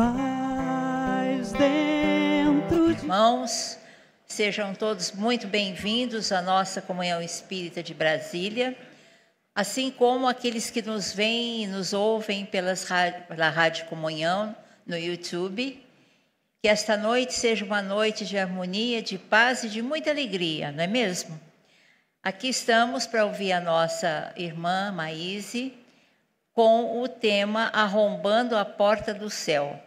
paz dentro de Irmãos, sejam todos muito bem-vindos à nossa comunhão espírita de Brasília, assim como aqueles que nos veem e nos ouvem pelas, pela Rádio Comunhão no YouTube. Que esta noite seja uma noite de harmonia, de paz e de muita alegria, não é mesmo? Aqui estamos para ouvir a nossa irmã Maíse com o tema Arrombando a Porta do Céu.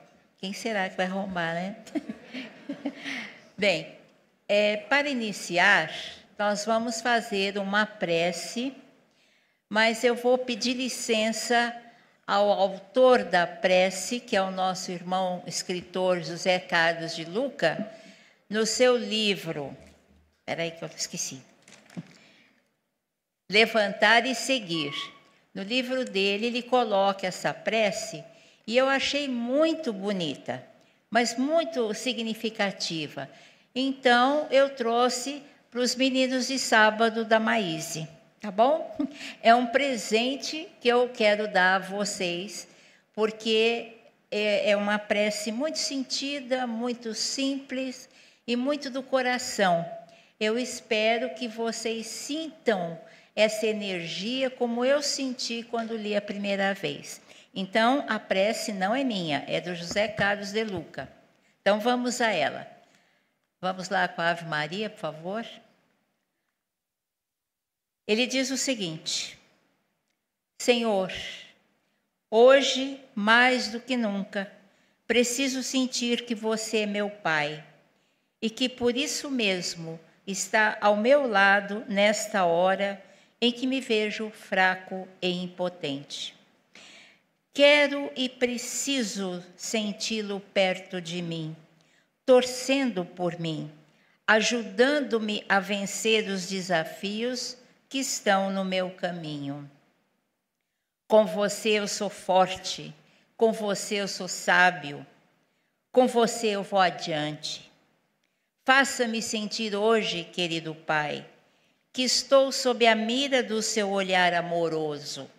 Quem será que vai arrombar, né? Bem, é, para iniciar, nós vamos fazer uma prece, mas eu vou pedir licença ao autor da prece, que é o nosso irmão escritor José Carlos de Luca, no seu livro. Espera aí que eu esqueci. Levantar e seguir. No livro dele, ele coloca essa prece e eu achei muito bonita, mas muito significativa. Então, eu trouxe para os meninos de sábado da Maíse, tá bom? É um presente que eu quero dar a vocês, porque é, é uma prece muito sentida, muito simples e muito do coração. Eu espero que vocês sintam essa energia como eu senti quando li a primeira vez. Então, a prece não é minha, é do José Carlos de Luca. Então, vamos a ela. Vamos lá com a Ave Maria, por favor. Ele diz o seguinte: Senhor, hoje, mais do que nunca, preciso sentir que você é meu Pai e que por isso mesmo está ao meu lado nesta hora em que me vejo fraco e impotente. Quero e preciso senti-lo perto de mim, torcendo por mim, ajudando-me a vencer os desafios que estão no meu caminho. Com você eu sou forte, com você eu sou sábio, com você eu vou adiante. Faça-me sentir hoje, querido Pai, que estou sob a mira do seu olhar amoroso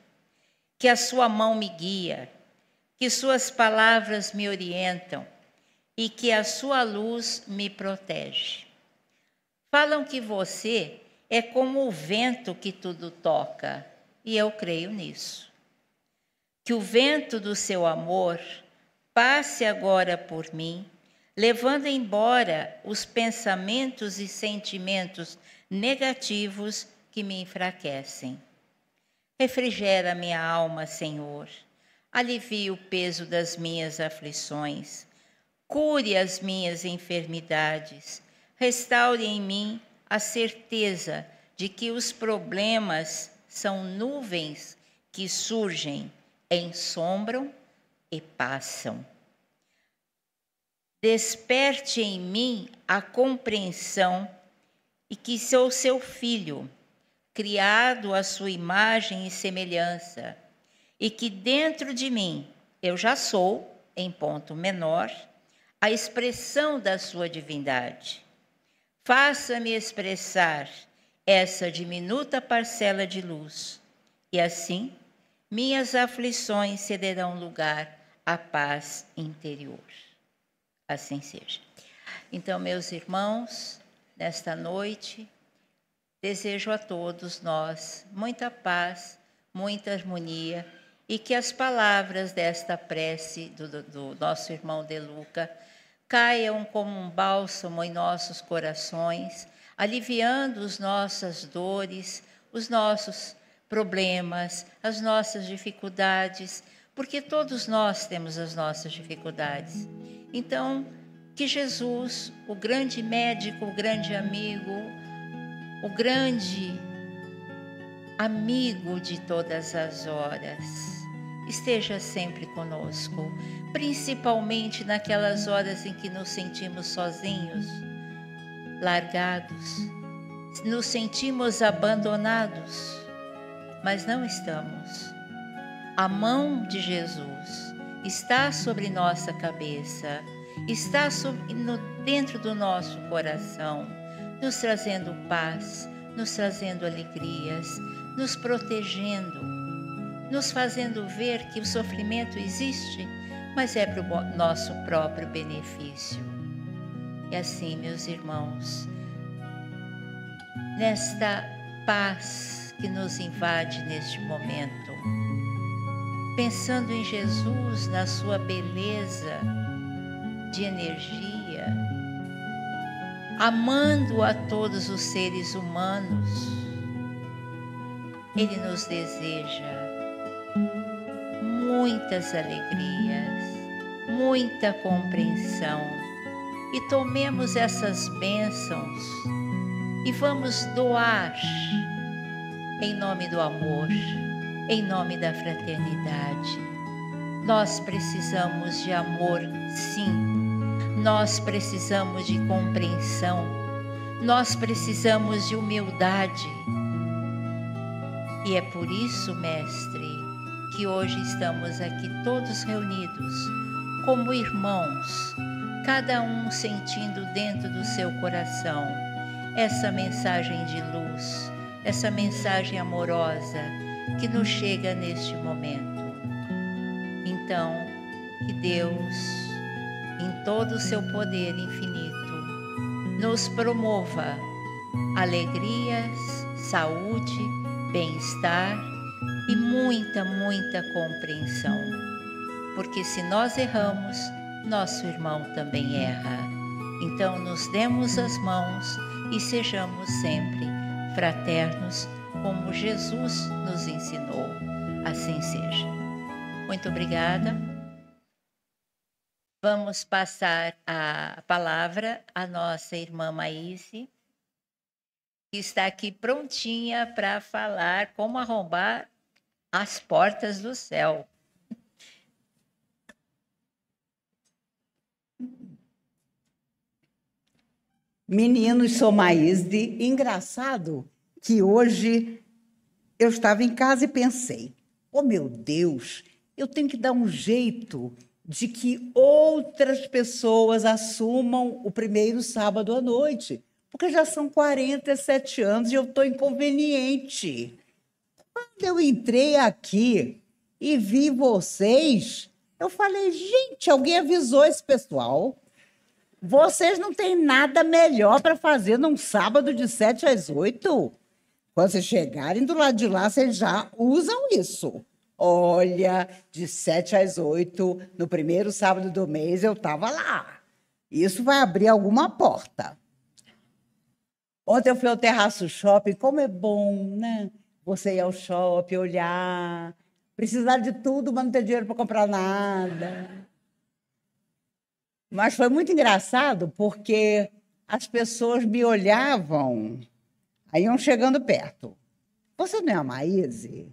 que a sua mão me guia, que suas palavras me orientam e que a sua luz me protege. Falam que você é como o vento que tudo toca, e eu creio nisso. Que o vento do seu amor passe agora por mim, levando embora os pensamentos e sentimentos negativos que me enfraquecem. Refrigera minha alma, Senhor. Alivia o peso das minhas aflições. Cure as minhas enfermidades. Restaure em mim a certeza de que os problemas são nuvens que surgem, ensombram e passam. Desperte em mim a compreensão e que sou seu filho criado à sua imagem e semelhança, e que dentro de mim eu já sou, em ponto menor, a expressão da sua divindade. Faça-me expressar essa diminuta parcela de luz, e assim minhas aflições cederão lugar à paz interior. Assim seja. Então, meus irmãos, nesta noite, Desejo a todos nós muita paz, muita harmonia e que as palavras desta prece do, do nosso irmão De Luca caiam como um bálsamo em nossos corações, aliviando as nossas dores, os nossos problemas, as nossas dificuldades, porque todos nós temos as nossas dificuldades. Então, que Jesus, o grande médico, o grande amigo, o grande amigo de todas as horas. Esteja sempre conosco, principalmente naquelas horas em que nos sentimos sozinhos, largados, nos sentimos abandonados, mas não estamos. A mão de Jesus está sobre nossa cabeça, está sobre, no, dentro do nosso coração nos trazendo paz, nos trazendo alegrias, nos protegendo, nos fazendo ver que o sofrimento existe, mas é para o nosso próprio benefício. E assim, meus irmãos, nesta paz que nos invade neste momento, pensando em Jesus, na sua beleza de energia, amando a todos os seres humanos, Ele nos deseja muitas alegrias, muita compreensão e tomemos essas bênçãos e vamos doar em nome do amor, em nome da fraternidade. Nós precisamos de amor, sim nós precisamos de compreensão, nós precisamos de humildade. E é por isso, Mestre, que hoje estamos aqui todos reunidos, como irmãos, cada um sentindo dentro do seu coração essa mensagem de luz, essa mensagem amorosa que nos chega neste momento. Então, que Deus em todo o seu poder infinito, nos promova alegrias, saúde, bem-estar e muita, muita compreensão. Porque se nós erramos, nosso irmão também erra. Então, nos demos as mãos e sejamos sempre fraternos, como Jesus nos ensinou. Assim seja. Muito obrigada. Vamos passar a palavra à nossa irmã Maíse, que está aqui prontinha para falar como arrombar as portas do céu. Meninos, sou Maíse. Engraçado que hoje eu estava em casa e pensei: oh meu Deus, eu tenho que dar um jeito de que outras pessoas assumam o primeiro sábado à noite, porque já são 47 anos e eu estou inconveniente. Quando eu entrei aqui e vi vocês, eu falei, gente, alguém avisou esse pessoal. Vocês não têm nada melhor para fazer num sábado de 7 às 8? Quando vocês chegarem do lado de lá, vocês já usam isso. Olha, de 7 às 8, no primeiro sábado do mês, eu estava lá. Isso vai abrir alguma porta. Ontem eu fui ao terraço shopping, como é bom, né? Você ir ao shopping, olhar, precisar de tudo, mas não ter dinheiro para comprar nada. Mas foi muito engraçado porque as pessoas me olhavam, aí iam chegando perto. Você não é a Maíse?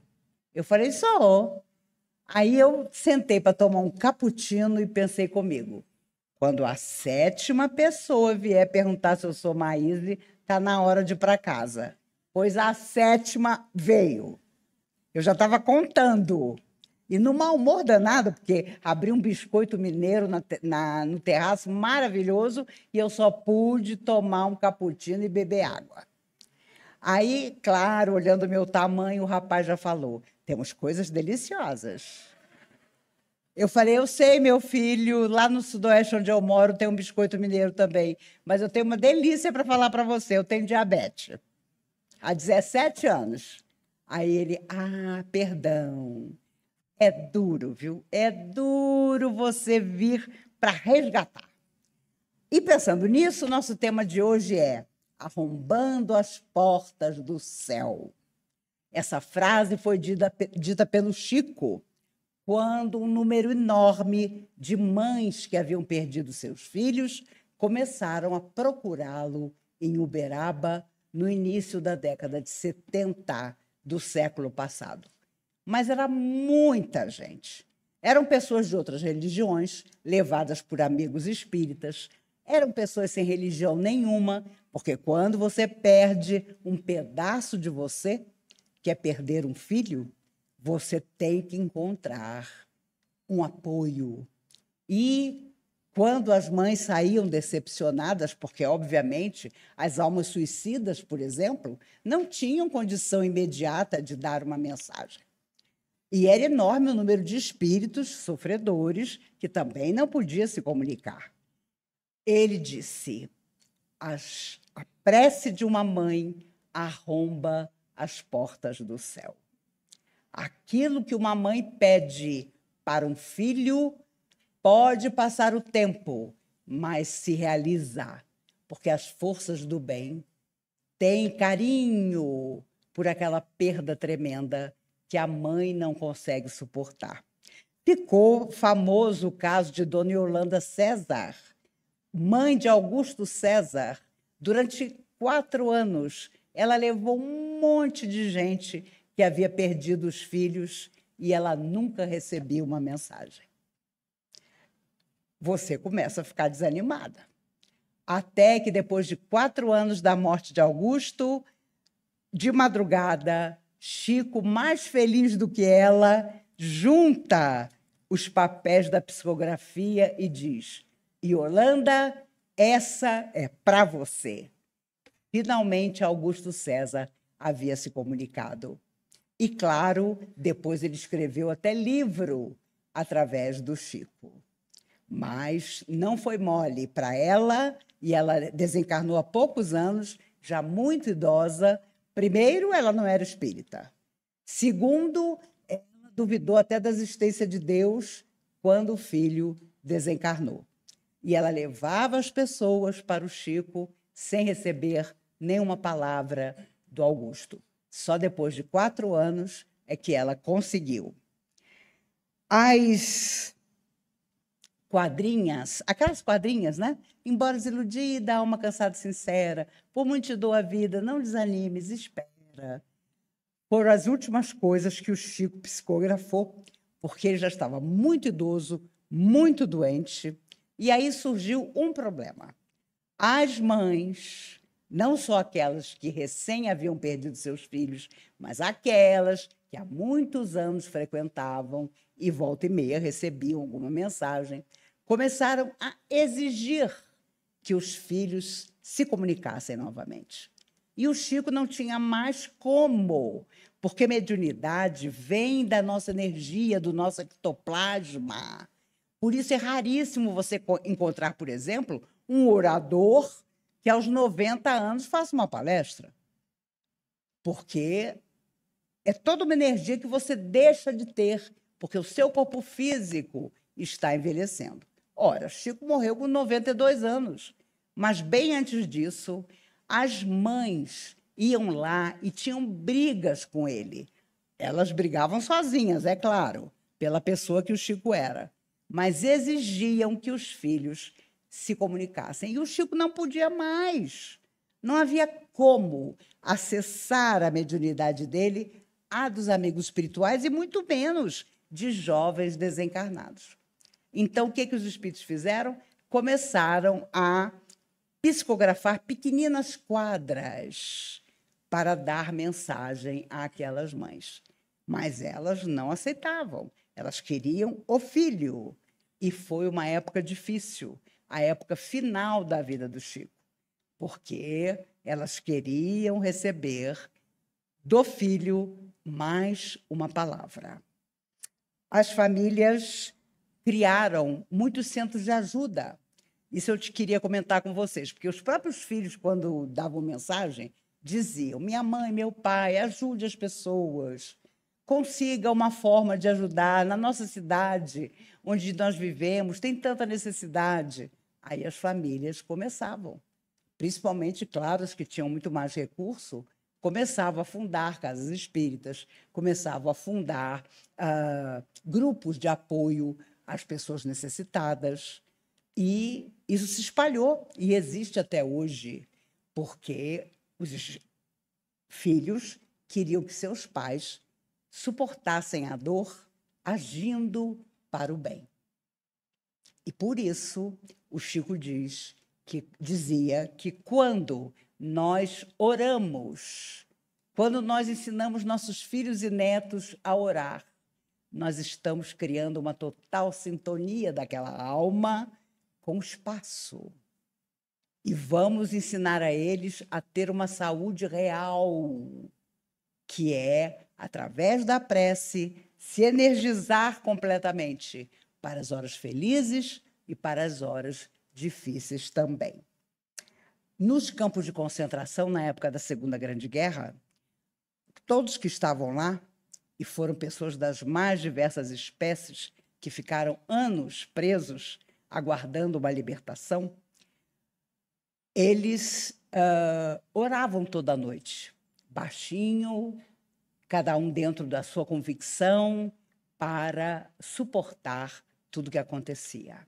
Eu falei, sou. Aí eu sentei para tomar um cappuccino e pensei comigo. Quando a sétima pessoa vier perguntar se eu sou Maíse, tá na hora de ir para casa. Pois a sétima veio. Eu já estava contando. E no mau humor danado, porque abri um biscoito mineiro na, na, no terraço maravilhoso e eu só pude tomar um cappuccino e beber água. Aí, claro, olhando o meu tamanho, o rapaz já falou: temos coisas deliciosas. Eu falei, eu sei, meu filho, lá no sudoeste onde eu moro tem um biscoito mineiro também, mas eu tenho uma delícia para falar para você, eu tenho diabetes. Há 17 anos. Aí ele, ah, perdão. É duro, viu? É duro você vir para resgatar. E pensando nisso, nosso tema de hoje é Arrombando as Portas do Céu. Essa frase foi dita, dita pelo Chico quando um número enorme de mães que haviam perdido seus filhos começaram a procurá-lo em Uberaba no início da década de 70 do século passado. Mas era muita gente. Eram pessoas de outras religiões, levadas por amigos espíritas, eram pessoas sem religião nenhuma, porque quando você perde um pedaço de você, que é perder um filho, você tem que encontrar um apoio. E quando as mães saíam decepcionadas, porque, obviamente, as almas suicidas, por exemplo, não tinham condição imediata de dar uma mensagem. E era enorme o número de espíritos sofredores que também não podia se comunicar. Ele disse: a prece de uma mãe arromba as portas do céu. Aquilo que uma mãe pede para um filho pode passar o tempo, mas se realizar, porque as forças do bem têm carinho por aquela perda tremenda que a mãe não consegue suportar. Ficou famoso o caso de Dona Yolanda César, mãe de Augusto César, durante quatro anos ela levou um monte de gente que havia perdido os filhos e ela nunca recebia uma mensagem. Você começa a ficar desanimada. Até que, depois de quatro anos da morte de Augusto, de madrugada, Chico, mais feliz do que ela, junta os papéis da psicografia e diz: Yolanda, essa é para você. Finalmente, Augusto César havia se comunicado. E, claro, depois ele escreveu até livro através do Chico. Mas não foi mole para ela, e ela desencarnou há poucos anos, já muito idosa. Primeiro, ela não era espírita. Segundo, ela duvidou até da existência de Deus quando o filho desencarnou. E ela levava as pessoas para o Chico sem receber nenhuma palavra do Augusto. Só depois de quatro anos é que ela conseguiu. As quadrinhas, aquelas quadrinhas, né? Embora desiludida, alma cansada sincera, por muito te dou a vida, não desanimes, espera. Foram as últimas coisas que o Chico psicografou, porque ele já estava muito idoso, muito doente, e aí surgiu um problema. As mães não só aquelas que recém haviam perdido seus filhos, mas aquelas que há muitos anos frequentavam e volta e meia recebiam alguma mensagem, começaram a exigir que os filhos se comunicassem novamente. E o Chico não tinha mais como, porque mediunidade vem da nossa energia, do nosso ectoplasma. Por isso é raríssimo você encontrar, por exemplo, um orador que aos 90 anos faça uma palestra. Porque é toda uma energia que você deixa de ter, porque o seu corpo físico está envelhecendo. Ora, Chico morreu com 92 anos, mas bem antes disso, as mães iam lá e tinham brigas com ele. Elas brigavam sozinhas, é claro, pela pessoa que o Chico era, mas exigiam que os filhos se comunicassem. E o Chico não podia mais. Não havia como acessar a mediunidade dele a dos amigos espirituais e muito menos de jovens desencarnados. Então, o que, que os espíritos fizeram? Começaram a psicografar pequeninas quadras para dar mensagem àquelas mães. Mas elas não aceitavam, elas queriam o filho. E foi uma época difícil a época final da vida do Chico, porque elas queriam receber do filho mais uma palavra. As famílias criaram muitos centros de ajuda. Isso eu te queria comentar com vocês, porque os próprios filhos, quando davam mensagem, diziam: Minha mãe, meu pai, ajude as pessoas, consiga uma forma de ajudar na nossa cidade, onde nós vivemos, tem tanta necessidade. Aí as famílias começavam, principalmente, claro, as que tinham muito mais recurso, começavam a fundar casas espíritas, começavam a fundar uh, grupos de apoio às pessoas necessitadas. E isso se espalhou e existe até hoje, porque os filhos queriam que seus pais suportassem a dor agindo para o bem. E por isso o Chico diz que dizia que quando nós oramos, quando nós ensinamos nossos filhos e netos a orar, nós estamos criando uma total sintonia daquela alma com o espaço. E vamos ensinar a eles a ter uma saúde real, que é, através da prece, se energizar completamente para as horas felizes e para as horas difíceis também. Nos campos de concentração, na época da Segunda Grande Guerra, todos que estavam lá, e foram pessoas das mais diversas espécies que ficaram anos presos, aguardando uma libertação, eles uh, oravam toda noite, baixinho, cada um dentro da sua convicção, para suportar tudo que acontecia.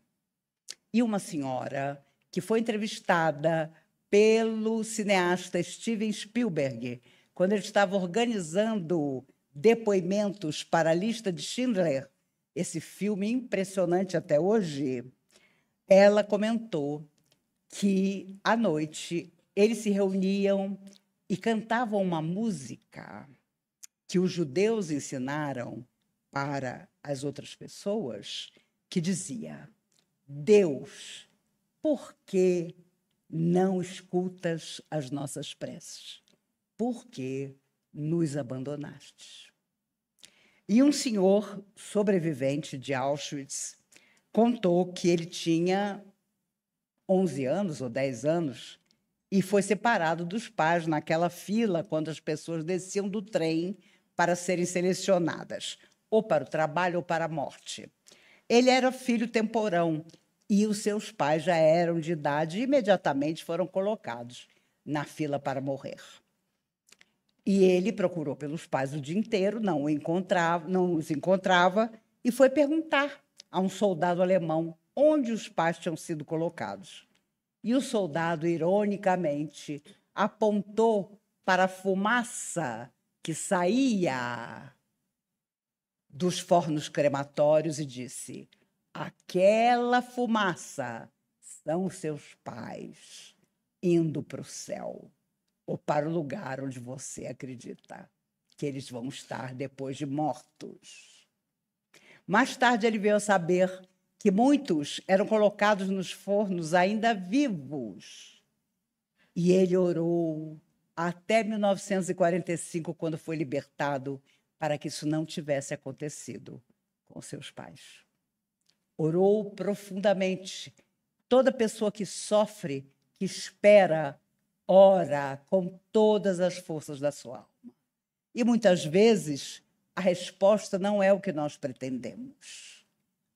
E uma senhora que foi entrevistada pelo cineasta Steven Spielberg, quando ele estava organizando depoimentos para a lista de Schindler, esse filme impressionante até hoje, ela comentou que à noite eles se reuniam e cantavam uma música que os judeus ensinaram para as outras pessoas que dizia: Deus, por que não escutas as nossas preces? Por que nos abandonaste? E um senhor sobrevivente de Auschwitz contou que ele tinha 11 anos ou 10 anos e foi separado dos pais naquela fila quando as pessoas desciam do trem para serem selecionadas ou para o trabalho ou para a morte. Ele era filho temporão e os seus pais já eram de idade e imediatamente foram colocados na fila para morrer. E ele procurou pelos pais o dia inteiro, não, encontrava, não os encontrava e foi perguntar a um soldado alemão onde os pais tinham sido colocados. E o soldado, ironicamente, apontou para a fumaça que saía dos fornos crematórios e disse: Aquela fumaça são seus pais indo para o céu ou para o lugar onde você acredita que eles vão estar depois de mortos. Mais tarde ele veio saber que muitos eram colocados nos fornos ainda vivos. E ele orou até 1945, quando foi libertado para que isso não tivesse acontecido com seus pais. Orou profundamente. Toda pessoa que sofre, que espera, ora com todas as forças da sua alma. E muitas vezes a resposta não é o que nós pretendemos,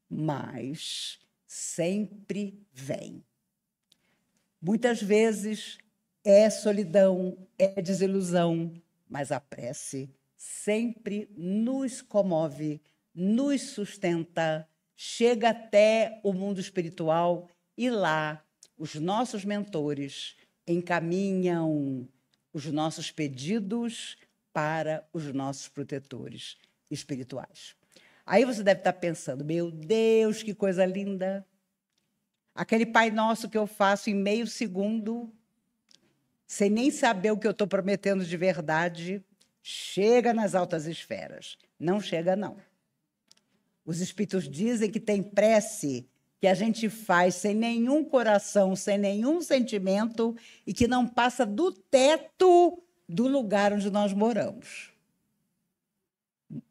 mas sempre vem. Muitas vezes é solidão, é desilusão, mas a prece sempre nos comove, nos sustenta, chega até o mundo espiritual e lá os nossos mentores encaminham os nossos pedidos para os nossos protetores espirituais. Aí você deve estar pensando, meu Deus, que coisa linda! Aquele Pai Nosso que eu faço em meio segundo, sem nem saber o que eu estou prometendo de verdade, Chega nas altas esferas. Não chega, não. Os espíritos dizem que tem prece que a gente faz sem nenhum coração, sem nenhum sentimento e que não passa do teto do lugar onde nós moramos.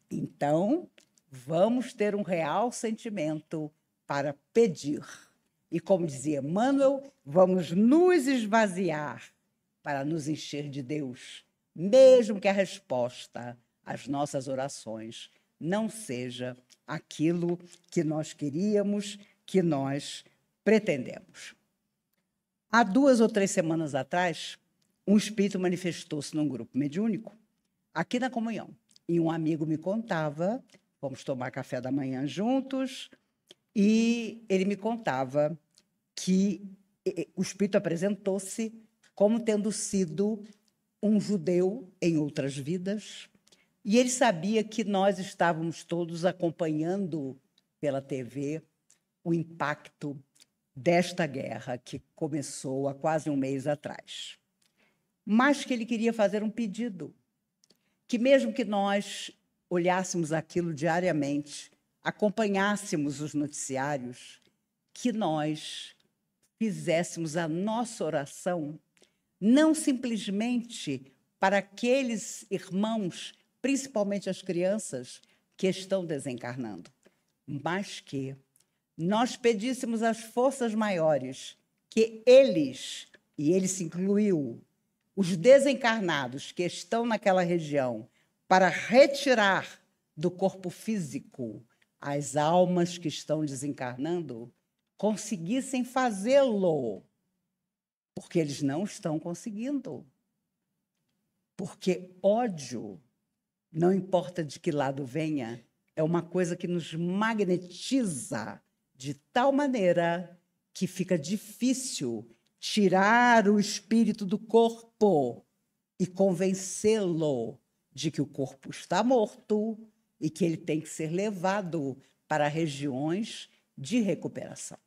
Então, vamos ter um real sentimento para pedir. E como dizia Emmanuel, vamos nos esvaziar para nos encher de Deus, mesmo que a resposta às nossas orações não seja aquilo que nós queríamos, que nós pretendemos. Há duas ou três semanas atrás, um espírito manifestou-se num grupo mediúnico, aqui na comunhão. E um amigo me contava, vamos tomar café da manhã juntos, e ele me contava que o espírito apresentou-se como tendo sido um judeu em outras vidas, e ele sabia que nós estávamos todos acompanhando pela TV o impacto desta guerra que começou há quase um mês atrás. Mas que ele queria fazer um pedido, que mesmo que nós olhássemos aquilo diariamente, acompanhássemos os noticiários, que nós fizéssemos a nossa oração não simplesmente para aqueles irmãos, principalmente as crianças, que estão desencarnando, mas que nós pedíssemos às forças maiores que eles, e ele se incluiu, os desencarnados que estão naquela região, para retirar do corpo físico as almas que estão desencarnando, conseguissem fazê-lo porque eles não estão conseguindo. Porque ódio, não importa de que lado venha, é uma coisa que nos magnetiza de tal maneira que fica difícil tirar o espírito do corpo e convencê-lo de que o corpo está morto e que ele tem que ser levado para regiões de recuperação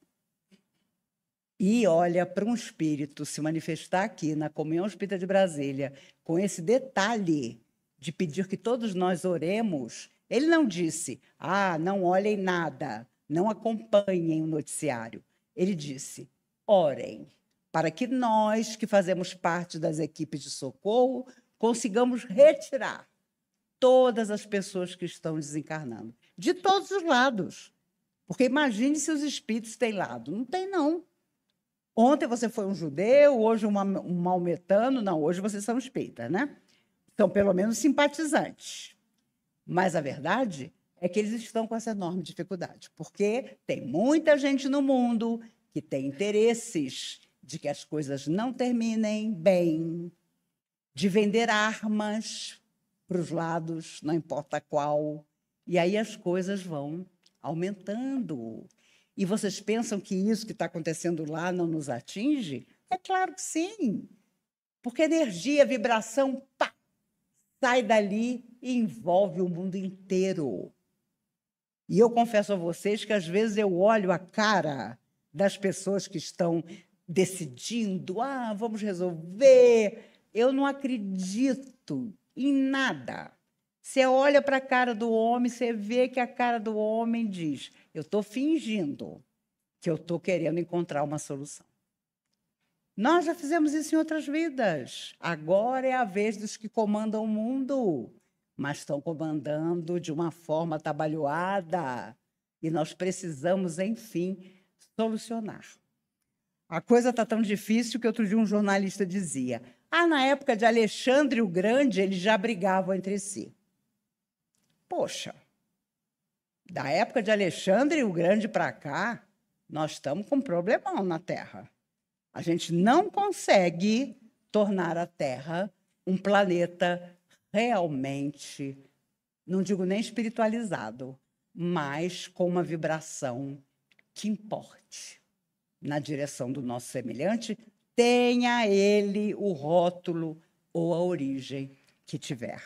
e olha para um espírito se manifestar aqui na Comunhão Espírita de Brasília com esse detalhe de pedir que todos nós oremos, ele não disse, ah, não olhem nada, não acompanhem o noticiário. Ele disse, orem, para que nós, que fazemos parte das equipes de socorro, consigamos retirar todas as pessoas que estão desencarnando, de todos os lados. Porque imagine se os espíritos têm lado. Não tem, não. Ontem você foi um judeu, hoje uma, um maometano. Não, hoje vocês são espíritas, né? São pelo menos simpatizantes. Mas a verdade é que eles estão com essa enorme dificuldade, porque tem muita gente no mundo que tem interesses de que as coisas não terminem bem, de vender armas para os lados, não importa qual. E aí as coisas vão aumentando. E vocês pensam que isso que está acontecendo lá não nos atinge? É claro que sim. Porque energia, vibração, pá, sai dali e envolve o mundo inteiro. E eu confesso a vocês que às vezes eu olho a cara das pessoas que estão decidindo, ah, vamos resolver. Eu não acredito em nada. Você olha para a cara do homem, você vê que a cara do homem diz: eu estou fingindo que eu estou querendo encontrar uma solução. Nós já fizemos isso em outras vidas. Agora é a vez dos que comandam o mundo, mas estão comandando de uma forma trabalhada. E nós precisamos, enfim, solucionar. A coisa está tão difícil que outro dia um jornalista dizia: Ah, na época de Alexandre o Grande, eles já brigavam entre si. Poxa, da época de Alexandre o Grande para cá, nós estamos com um problemão na Terra. A gente não consegue tornar a Terra um planeta realmente, não digo nem espiritualizado, mas com uma vibração que importe na direção do nosso semelhante, tenha ele o rótulo ou a origem que tiver.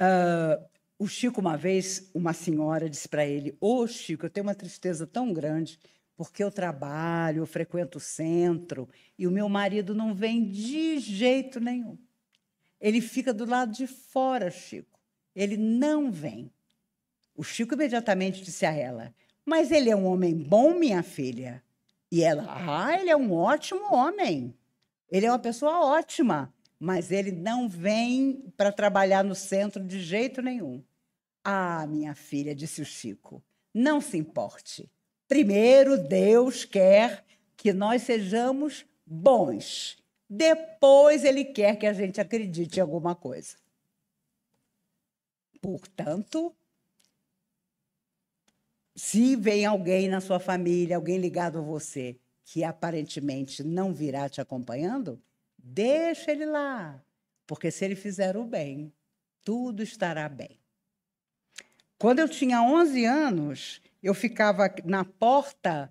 Uh, o Chico, uma vez, uma senhora disse para ele: Ô oh, Chico, eu tenho uma tristeza tão grande porque eu trabalho, eu frequento o centro e o meu marido não vem de jeito nenhum. Ele fica do lado de fora, Chico. Ele não vem. O Chico imediatamente disse a ela: Mas ele é um homem bom, minha filha. E ela: Ah, ele é um ótimo homem. Ele é uma pessoa ótima mas ele não vem para trabalhar no centro de jeito nenhum. Ah, minha filha, disse o Chico, não se importe. Primeiro, Deus quer que nós sejamos bons. Depois, Ele quer que a gente acredite em alguma coisa. Portanto, se vem alguém na sua família, alguém ligado a você, que aparentemente não virá te acompanhando, Deixa ele lá, porque se ele fizer o bem, tudo estará bem. Quando eu tinha 11 anos, eu ficava na porta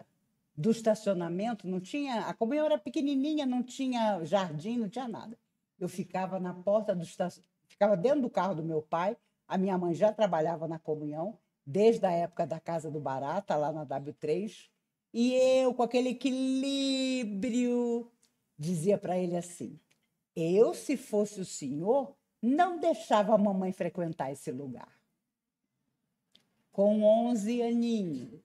do estacionamento, não tinha, a comunhão era pequenininha, não tinha jardim, não tinha nada. Eu ficava na porta do estacionamento, ficava dentro do carro do meu pai, a minha mãe já trabalhava na comunhão, desde a época da Casa do Barata, lá na W3, e eu com aquele equilíbrio dizia para ele assim: Eu, se fosse o senhor, não deixava a mamãe frequentar esse lugar. Com 11 aninhos.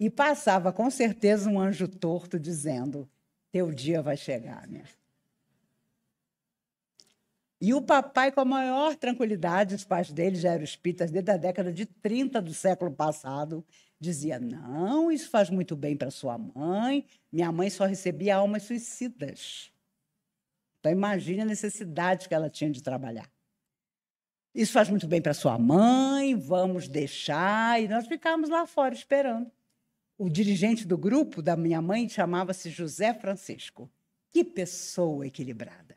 E passava com certeza um anjo torto dizendo: Teu dia vai chegar, minha filha. E o papai, com a maior tranquilidade, os pais dele já eram espíritas desde a década de 30 do século passado, dizia: Não, isso faz muito bem para sua mãe. Minha mãe só recebia almas suicidas. Então, imagine a necessidade que ela tinha de trabalhar. Isso faz muito bem para sua mãe, vamos deixar. E nós ficamos lá fora esperando. O dirigente do grupo da minha mãe chamava-se José Francisco. Que pessoa equilibrada.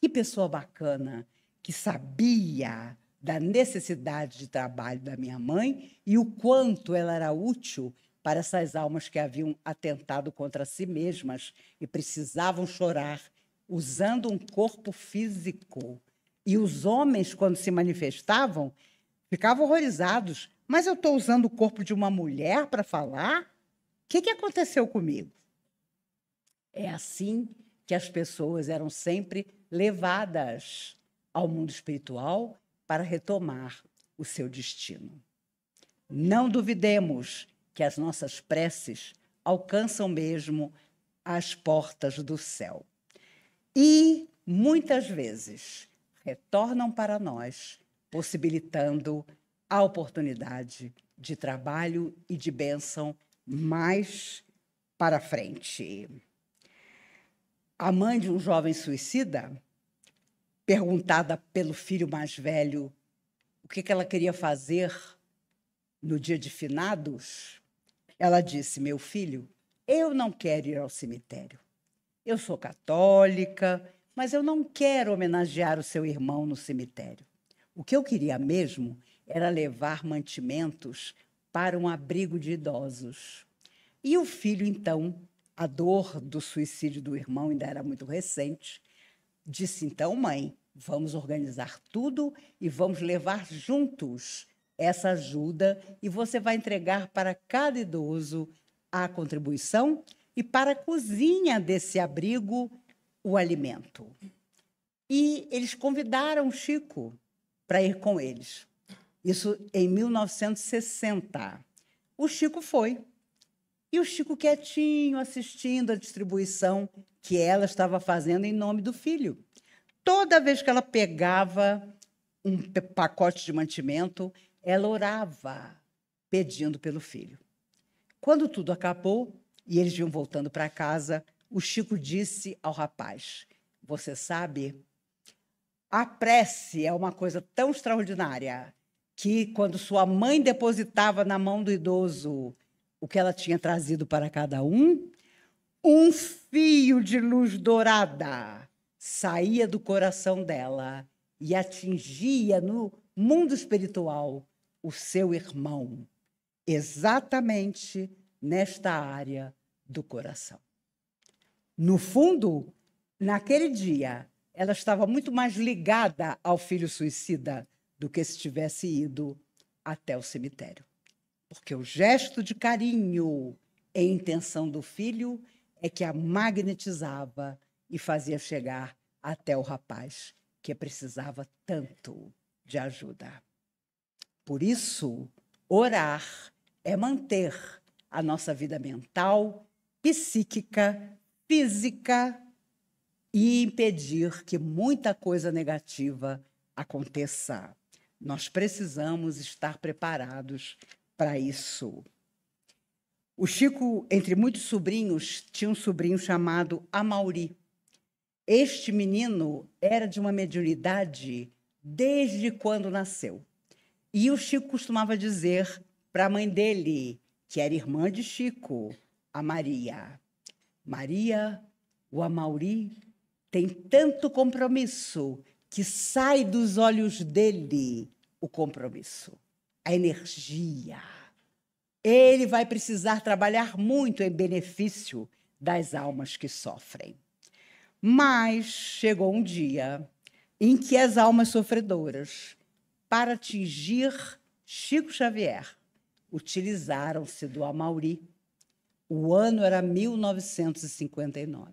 Que pessoa bacana, que sabia da necessidade de trabalho da minha mãe e o quanto ela era útil para essas almas que haviam atentado contra si mesmas e precisavam chorar usando um corpo físico. E os homens, quando se manifestavam, ficavam horrorizados. Mas eu estou usando o corpo de uma mulher para falar? O que, que aconteceu comigo? É assim que as pessoas eram sempre levadas ao mundo espiritual para retomar o seu destino. Não duvidemos que as nossas preces alcançam mesmo as portas do céu. E, muitas vezes, retornam para nós, possibilitando a oportunidade de trabalho e de bênção mais para frente. A mãe de um jovem suicida, perguntada pelo filho mais velho o que, ela queria fazer no dia de finados, ela disse: Meu filho, eu não quero ir ao cemitério. Eu sou católica, mas eu não quero homenagear o seu irmão no cemitério. O que eu queria mesmo era levar mantimentos para um abrigo de idosos. E o filho, então, a dor do suicídio do irmão ainda era muito recente, disse então, mãe, vamos organizar tudo e vamos levar juntos essa ajuda e você vai entregar para cada idoso a contribuição e para a cozinha desse abrigo o alimento. E eles convidaram Chico para ir com eles. Isso em 1960. O Chico foi e o Chico quietinho assistindo a distribuição que ela estava fazendo em nome do filho. Toda vez que ela pegava um pacote de mantimento, ela orava pedindo pelo filho. Quando tudo acabou e eles iam voltando para casa, o Chico disse ao rapaz: Você sabe, a prece é uma coisa tão extraordinária que, quando sua mãe depositava na mão do idoso o que ela tinha trazido para cada um, um fio de luz dourada saía do coração dela e atingia no mundo espiritual o seu irmão, exatamente nesta área do coração. No fundo, naquele dia, ela estava muito mais ligada ao filho suicida do que se tivesse ido até o cemitério porque o gesto de carinho e intenção do filho é que a magnetizava e fazia chegar até o rapaz que precisava tanto de ajuda. Por isso, orar é manter a nossa vida mental, psíquica, física e impedir que muita coisa negativa aconteça. Nós precisamos estar preparados para isso. O Chico, entre muitos sobrinhos, tinha um sobrinho chamado Amauri. Este menino era de uma mediunidade desde quando nasceu. E o Chico costumava dizer para a mãe dele, que era irmã de Chico, a Maria: Maria, o Amauri tem tanto compromisso que sai dos olhos dele o compromisso a energia. Ele vai precisar trabalhar muito em benefício das almas que sofrem. Mas chegou um dia em que as almas sofredoras, para atingir Chico Xavier, utilizaram-se do Amauri. O ano era 1959.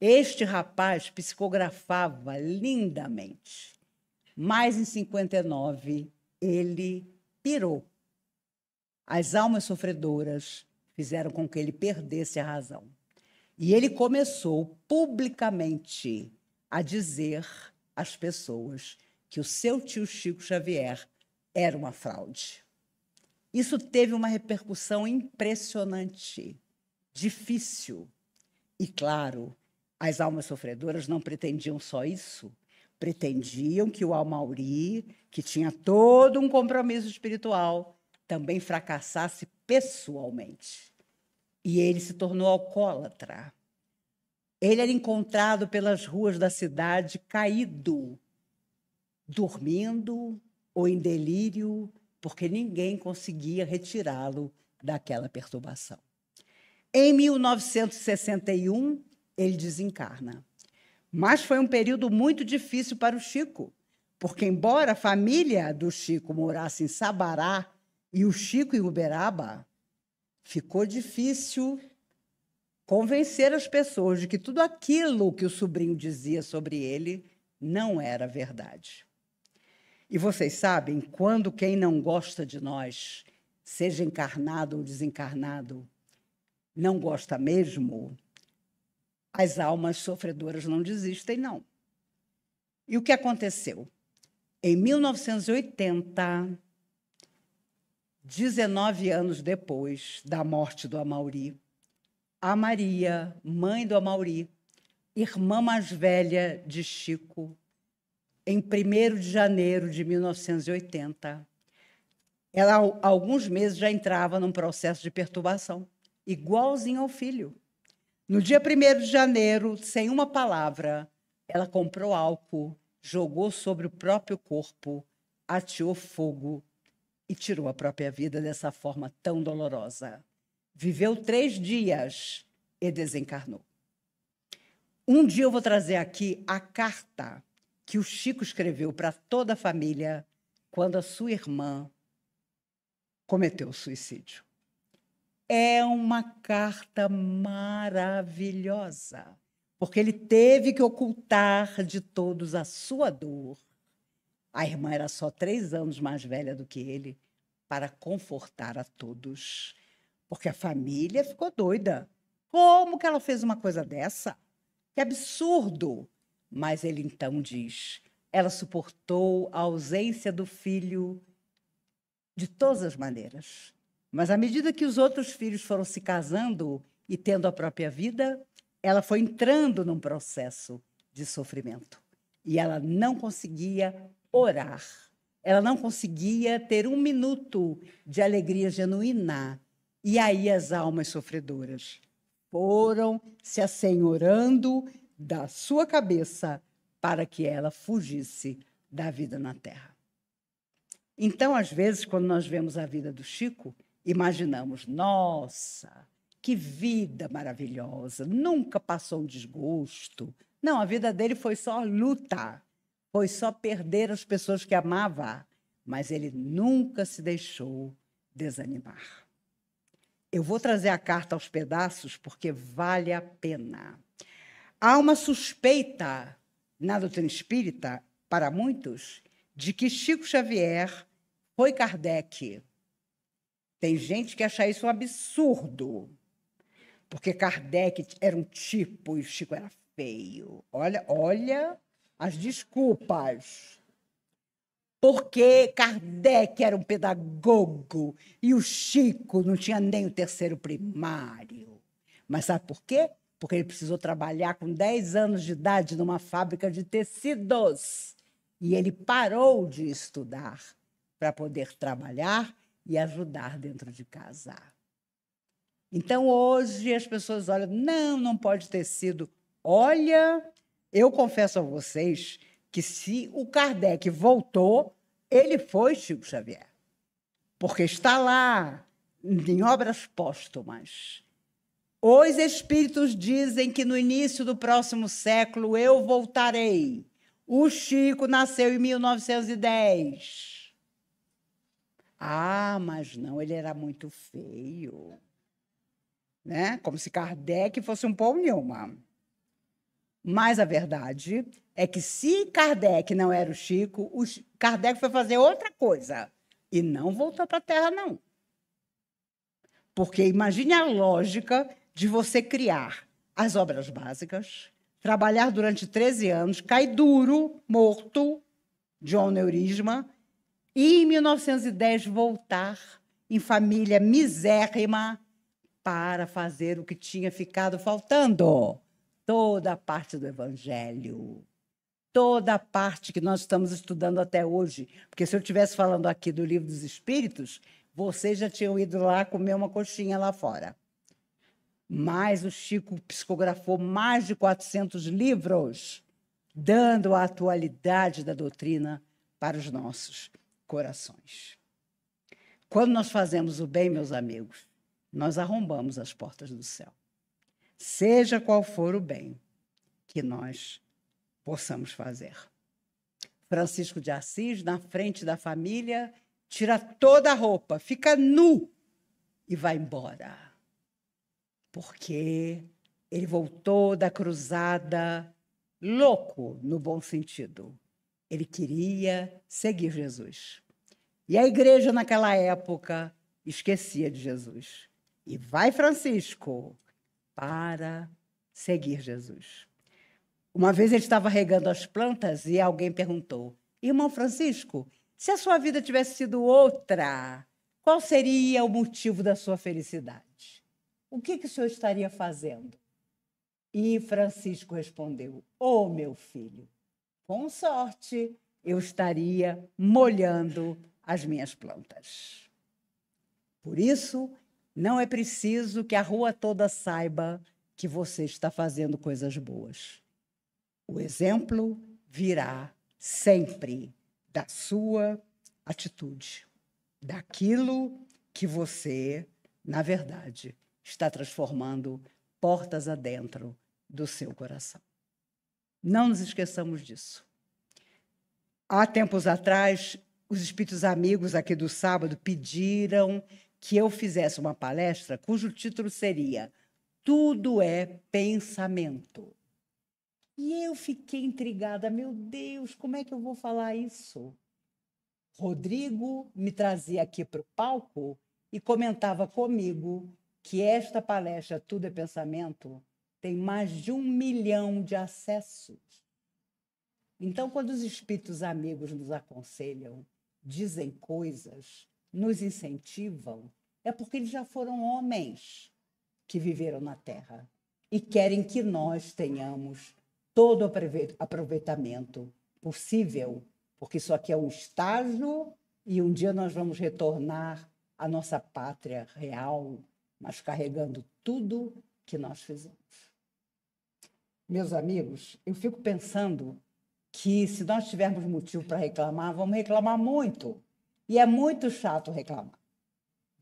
Este rapaz psicografava lindamente, mas em 59 ele pirou. As almas sofredoras fizeram com que ele perdesse a razão. E ele começou publicamente a dizer às pessoas que o seu tio Chico Xavier era uma fraude. Isso teve uma repercussão impressionante, difícil. E, claro, as almas sofredoras não pretendiam só isso, pretendiam que o Almauri, que tinha todo um compromisso espiritual, também fracassasse pessoalmente. E ele se tornou alcoólatra. Ele era encontrado pelas ruas da cidade caído, dormindo ou em delírio, porque ninguém conseguia retirá-lo daquela perturbação. Em 1961, ele desencarna. Mas foi um período muito difícil para o Chico, porque, embora a família do Chico morasse em Sabará e o Chico em Uberaba, ficou difícil convencer as pessoas de que tudo aquilo que o sobrinho dizia sobre ele não era verdade. E vocês sabem, quando quem não gosta de nós, seja encarnado ou desencarnado, não gosta mesmo, as almas sofredoras não desistem, não. E o que aconteceu? Em 1980, 19 anos depois da morte do Amauri, a Maria, mãe do Amauri, irmã mais velha de Chico, em 1 de janeiro de 1980, ela há alguns meses já entrava num processo de perturbação, igualzinho ao filho. No dia 1 de janeiro, sem uma palavra, ela comprou álcool, jogou sobre o próprio corpo, ateou fogo e tirou a própria vida dessa forma tão dolorosa. Viveu três dias e desencarnou. Um dia eu vou trazer aqui a carta que o Chico escreveu para toda a família quando a sua irmã cometeu o suicídio é uma carta maravilhosa, porque ele teve que ocultar de todos a sua dor. A irmã era só três anos mais velha do que ele, para confortar a todos, porque a família ficou doida. Como que ela fez uma coisa dessa? Que absurdo! Mas ele então diz: ela suportou a ausência do filho de todas as maneiras mas à medida que os outros filhos foram se casando e tendo a própria vida, ela foi entrando num processo de sofrimento. E ela não conseguia orar. Ela não conseguia ter um minuto de alegria genuína. E aí as almas sofredoras foram se assenhorando da sua cabeça para que ela fugisse da vida na terra. Então, às vezes, quando nós vemos a vida do Chico, imaginamos, nossa, que vida maravilhosa, nunca passou um desgosto. Não, a vida dele foi só luta, foi só perder as pessoas que amava, mas ele nunca se deixou desanimar. Eu vou trazer a carta aos pedaços porque vale a pena. Há uma suspeita na doutrina espírita, para muitos, de que Chico Xavier foi Kardec tem gente que acha isso um absurdo, porque Kardec era um tipo e Chico era feio. Olha, olha as desculpas. Porque Kardec era um pedagogo e o Chico não tinha nem o terceiro primário. Mas sabe por quê? Porque ele precisou trabalhar com 10 anos de idade numa fábrica de tecidos. E ele parou de estudar para poder trabalhar e ajudar dentro de casa. Então, hoje as pessoas olham, não, não pode ter sido. Olha, eu confesso a vocês que se o Kardec voltou, ele foi Chico Xavier. Porque está lá, em obras póstumas. Os espíritos dizem que no início do próximo século eu voltarei. O Chico nasceu em 1910. Ah, mas não, ele era muito feio. Né? Como se Kardec fosse um Paul Newman. Mas a verdade é que se Kardec não era o Chico, o Kardec foi fazer outra coisa e não voltou para a Terra, não. Porque imagine a lógica de você criar as obras básicas, trabalhar durante 13 anos, cair duro, morto, de oneurisma, e em 1910 voltar em família misérrima para fazer o que tinha ficado faltando. Toda a parte do Evangelho. Toda a parte que nós estamos estudando até hoje. Porque se eu estivesse falando aqui do Livro dos Espíritos, vocês já tinham ido lá comer uma coxinha lá fora. Mas o Chico psicografou mais de 400 livros, dando a atualidade da doutrina para os nossos corações. Quando nós fazemos o bem, meus amigos, nós arrombamos as portas do céu. Seja qual for o bem que nós possamos fazer. Francisco de Assis, na frente da família, tira toda a roupa, fica nu e vai embora. Porque ele voltou da cruzada louco, no bom sentido, ele queria seguir Jesus. E a igreja naquela época esquecia de Jesus. E vai Francisco para seguir Jesus. Uma vez ele estava regando as plantas e alguém perguntou: Irmão Francisco, se a sua vida tivesse sido outra, qual seria o motivo da sua felicidade? O que, que o senhor estaria fazendo? E Francisco respondeu: oh, meu filho, com sorte, eu estaria molhando as minhas plantas. Por isso, não é preciso que a rua toda saiba que você está fazendo coisas boas. O exemplo virá sempre da sua atitude, daquilo que você, na verdade, está transformando portas adentro do seu coração. Não nos esqueçamos disso. Há tempos atrás, os espíritos amigos aqui do sábado pediram que eu fizesse uma palestra cujo título seria Tudo é Pensamento. E eu fiquei intrigada, meu Deus, como é que eu vou falar isso? Rodrigo me trazia aqui para o palco e comentava comigo que esta palestra Tudo é Pensamento tem mais de um milhão de acessos. Então, quando os espíritos amigos nos aconselham, dizem coisas, nos incentivam, é porque eles já foram homens que viveram na Terra e querem que nós tenhamos todo o aproveitamento possível, porque isso aqui é um estágio e um dia nós vamos retornar à nossa pátria real, mas carregando tudo que nós fizemos meus amigos, eu fico pensando que se nós tivermos motivo para reclamar, vamos reclamar muito. E é muito chato reclamar.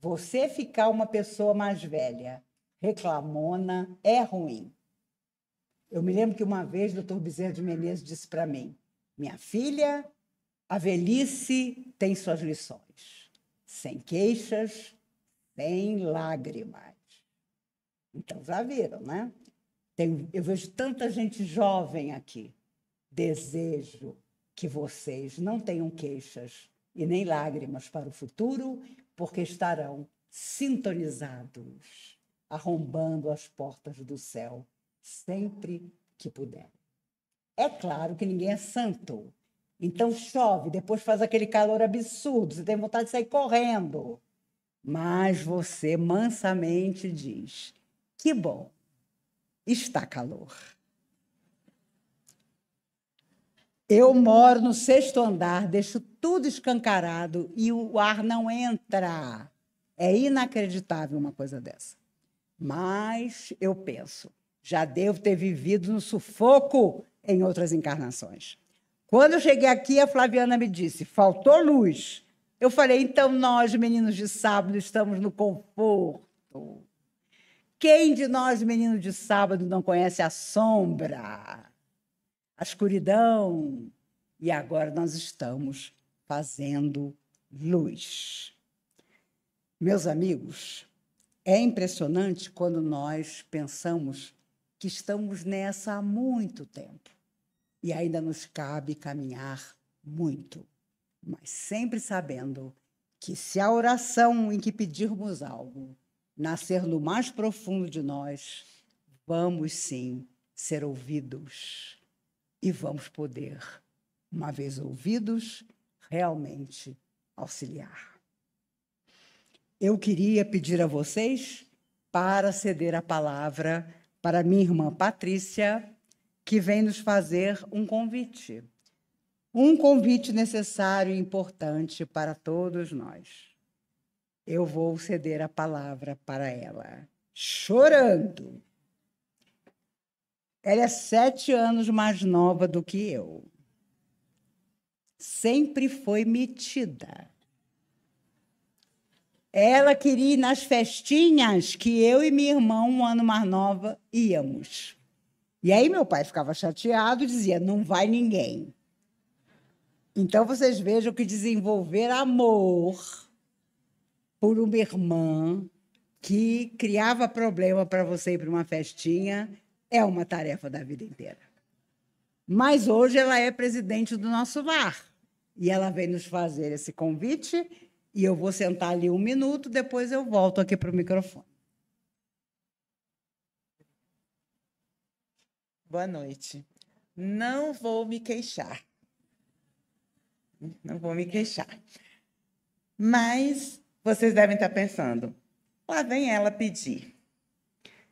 Você ficar uma pessoa mais velha, reclamona, é ruim. Eu me lembro que uma vez o doutor Bezerra de Menezes disse para mim: Minha filha, a velhice tem suas lições. Sem queixas, sem lágrimas. Então já viram, né? Tem, eu vejo tanta gente jovem aqui. Desejo que vocês não tenham queixas e nem lágrimas para o futuro, porque estarão sintonizados, arrombando as portas do céu sempre que puder. É claro que ninguém é santo. Então chove, depois faz aquele calor absurdo, você tem vontade de sair correndo. Mas você mansamente diz: que bom está calor. Eu moro no sexto andar, deixo tudo escancarado e o ar não entra. É inacreditável uma coisa dessa. Mas eu penso, já devo ter vivido no sufoco em outras encarnações. Quando eu cheguei aqui, a Flaviana me disse: faltou luz. Eu falei: então nós, meninos de sábado, estamos no conforto. Quem de nós, menino de sábado, não conhece a sombra, a escuridão? E agora nós estamos fazendo luz. Meus amigos, é impressionante quando nós pensamos que estamos nessa há muito tempo e ainda nos cabe caminhar muito, mas sempre sabendo que se a oração em que pedirmos algo nascer no mais profundo de nós, vamos sim ser ouvidos e vamos poder, uma vez ouvidos, realmente auxiliar. Eu queria pedir a vocês para ceder a palavra para minha irmã Patrícia, que vem nos fazer um convite. Um convite necessário e importante para todos nós eu vou ceder a palavra para ela. Chorando. Ela é sete anos mais nova do que eu. Sempre foi metida. Ela queria ir nas festinhas que eu e minha irmã, um ano mais nova, íamos. E aí meu pai ficava chateado e dizia: não vai ninguém. Então vocês vejam que desenvolver amor por uma irmã que criava problema para você ir para uma festinha é uma tarefa da vida inteira. Mas hoje ela é presidente do nosso lar e ela vem nos fazer esse convite e eu vou sentar ali um minuto, depois eu volto aqui para o microfone. Boa noite. Não vou me queixar. Não vou me queixar. Mas vocês devem estar pensando, lá vem ela pedir.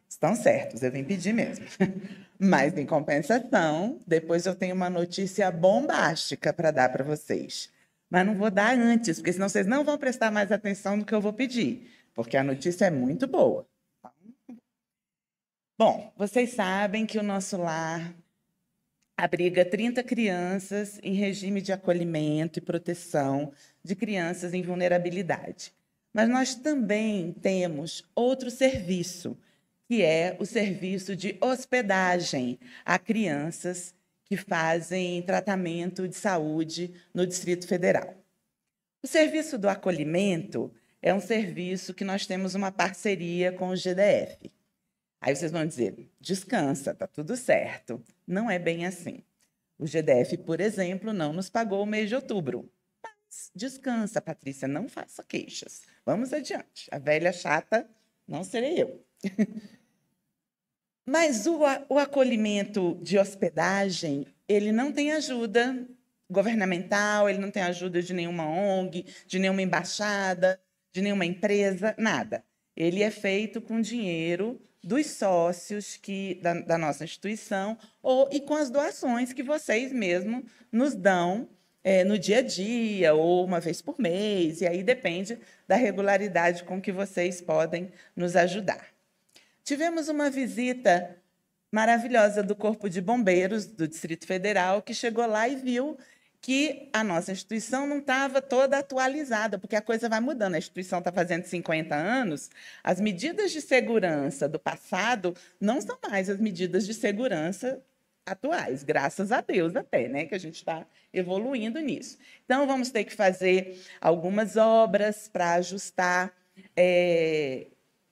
Estão certos, eu vim pedir mesmo. Mas, em compensação, depois eu tenho uma notícia bombástica para dar para vocês. Mas não vou dar antes, porque senão vocês não vão prestar mais atenção no que eu vou pedir, porque a notícia é muito boa. Bom, vocês sabem que o nosso lar abriga 30 crianças em regime de acolhimento e proteção de crianças em vulnerabilidade. Mas nós também temos outro serviço, que é o serviço de hospedagem a crianças que fazem tratamento de saúde no Distrito Federal. O serviço do acolhimento é um serviço que nós temos uma parceria com o GDF. Aí vocês vão dizer: descansa, tá tudo certo. Não é bem assim. O GDF, por exemplo, não nos pagou o mês de outubro. Descansa, Patrícia, não faça queixas. Vamos adiante. A velha chata não serei eu. Mas o, o acolhimento de hospedagem, ele não tem ajuda governamental, ele não tem ajuda de nenhuma ONG, de nenhuma embaixada, de nenhuma empresa, nada. Ele é feito com dinheiro dos sócios que, da, da nossa instituição ou e com as doações que vocês mesmos nos dão é, no dia a dia ou uma vez por mês, e aí depende da regularidade com que vocês podem nos ajudar. Tivemos uma visita maravilhosa do Corpo de Bombeiros do Distrito Federal que chegou lá e viu que a nossa instituição não estava toda atualizada, porque a coisa vai mudando. A instituição está fazendo 50 anos, as medidas de segurança do passado não são mais as medidas de segurança atuais, graças a Deus até, né, que a gente está evoluindo nisso. Então, vamos ter que fazer algumas obras para ajustar é,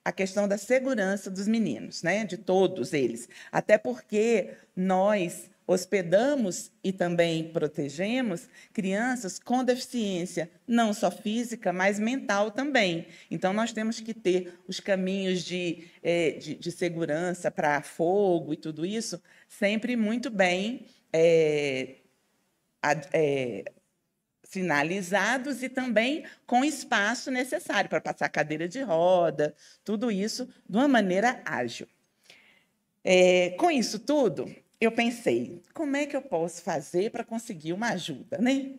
a questão da segurança dos meninos, né, de todos eles. Até porque nós hospedamos e também protegemos crianças com deficiência, não só física, mas mental também. Então, nós temos que ter os caminhos de, eh, de, de segurança para fogo e tudo isso sempre muito bem é, é, sinalizados e também com espaço necessário para passar cadeira de roda, tudo isso de uma maneira ágil. É, com isso tudo, eu pensei, como é que eu posso fazer para conseguir uma ajuda, né?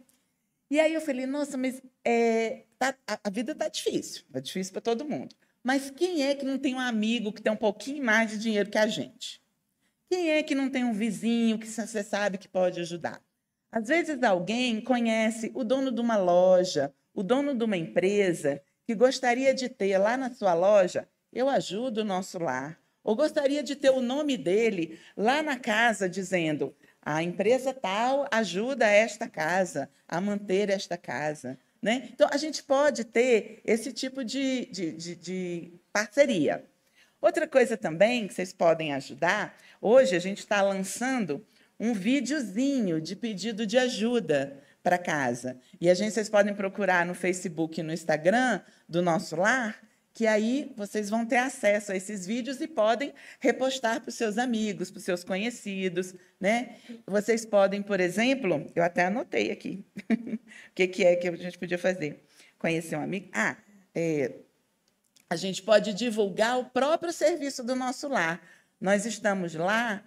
E aí eu falei, nossa, mas é, tá, a, a, vida está difícil, está difícil para todo mundo. Mas quem é que não tem um amigo que tem um pouquinho mais de dinheiro que a gente? Quem é que não tem um vizinho que você sabe que pode ajudar? Às vezes alguém conhece o dono de uma loja, o dono de uma empresa que gostaria de ter lá na sua loja, eu ajudo o nosso lar. Ou gostaria de ter o nome dele lá na casa dizendo: a empresa tal ajuda esta casa a manter esta casa. Né? Então, a gente pode ter esse tipo de, de, de, de parceria. Outra coisa também que vocês podem ajudar Hoje a gente está lançando um videozinho de pedido de ajuda para casa. E a gente, vocês podem procurar no Facebook e no Instagram do nosso lar, que aí vocês vão ter acesso a esses vídeos e podem repostar para os seus amigos, para os seus conhecidos, né? Vocês podem, por exemplo, eu até anotei aqui o que, que é que a gente podia fazer. Conhecer um amigo. Ah, é, a gente pode divulgar o próprio serviço do nosso lar. Nós estamos lá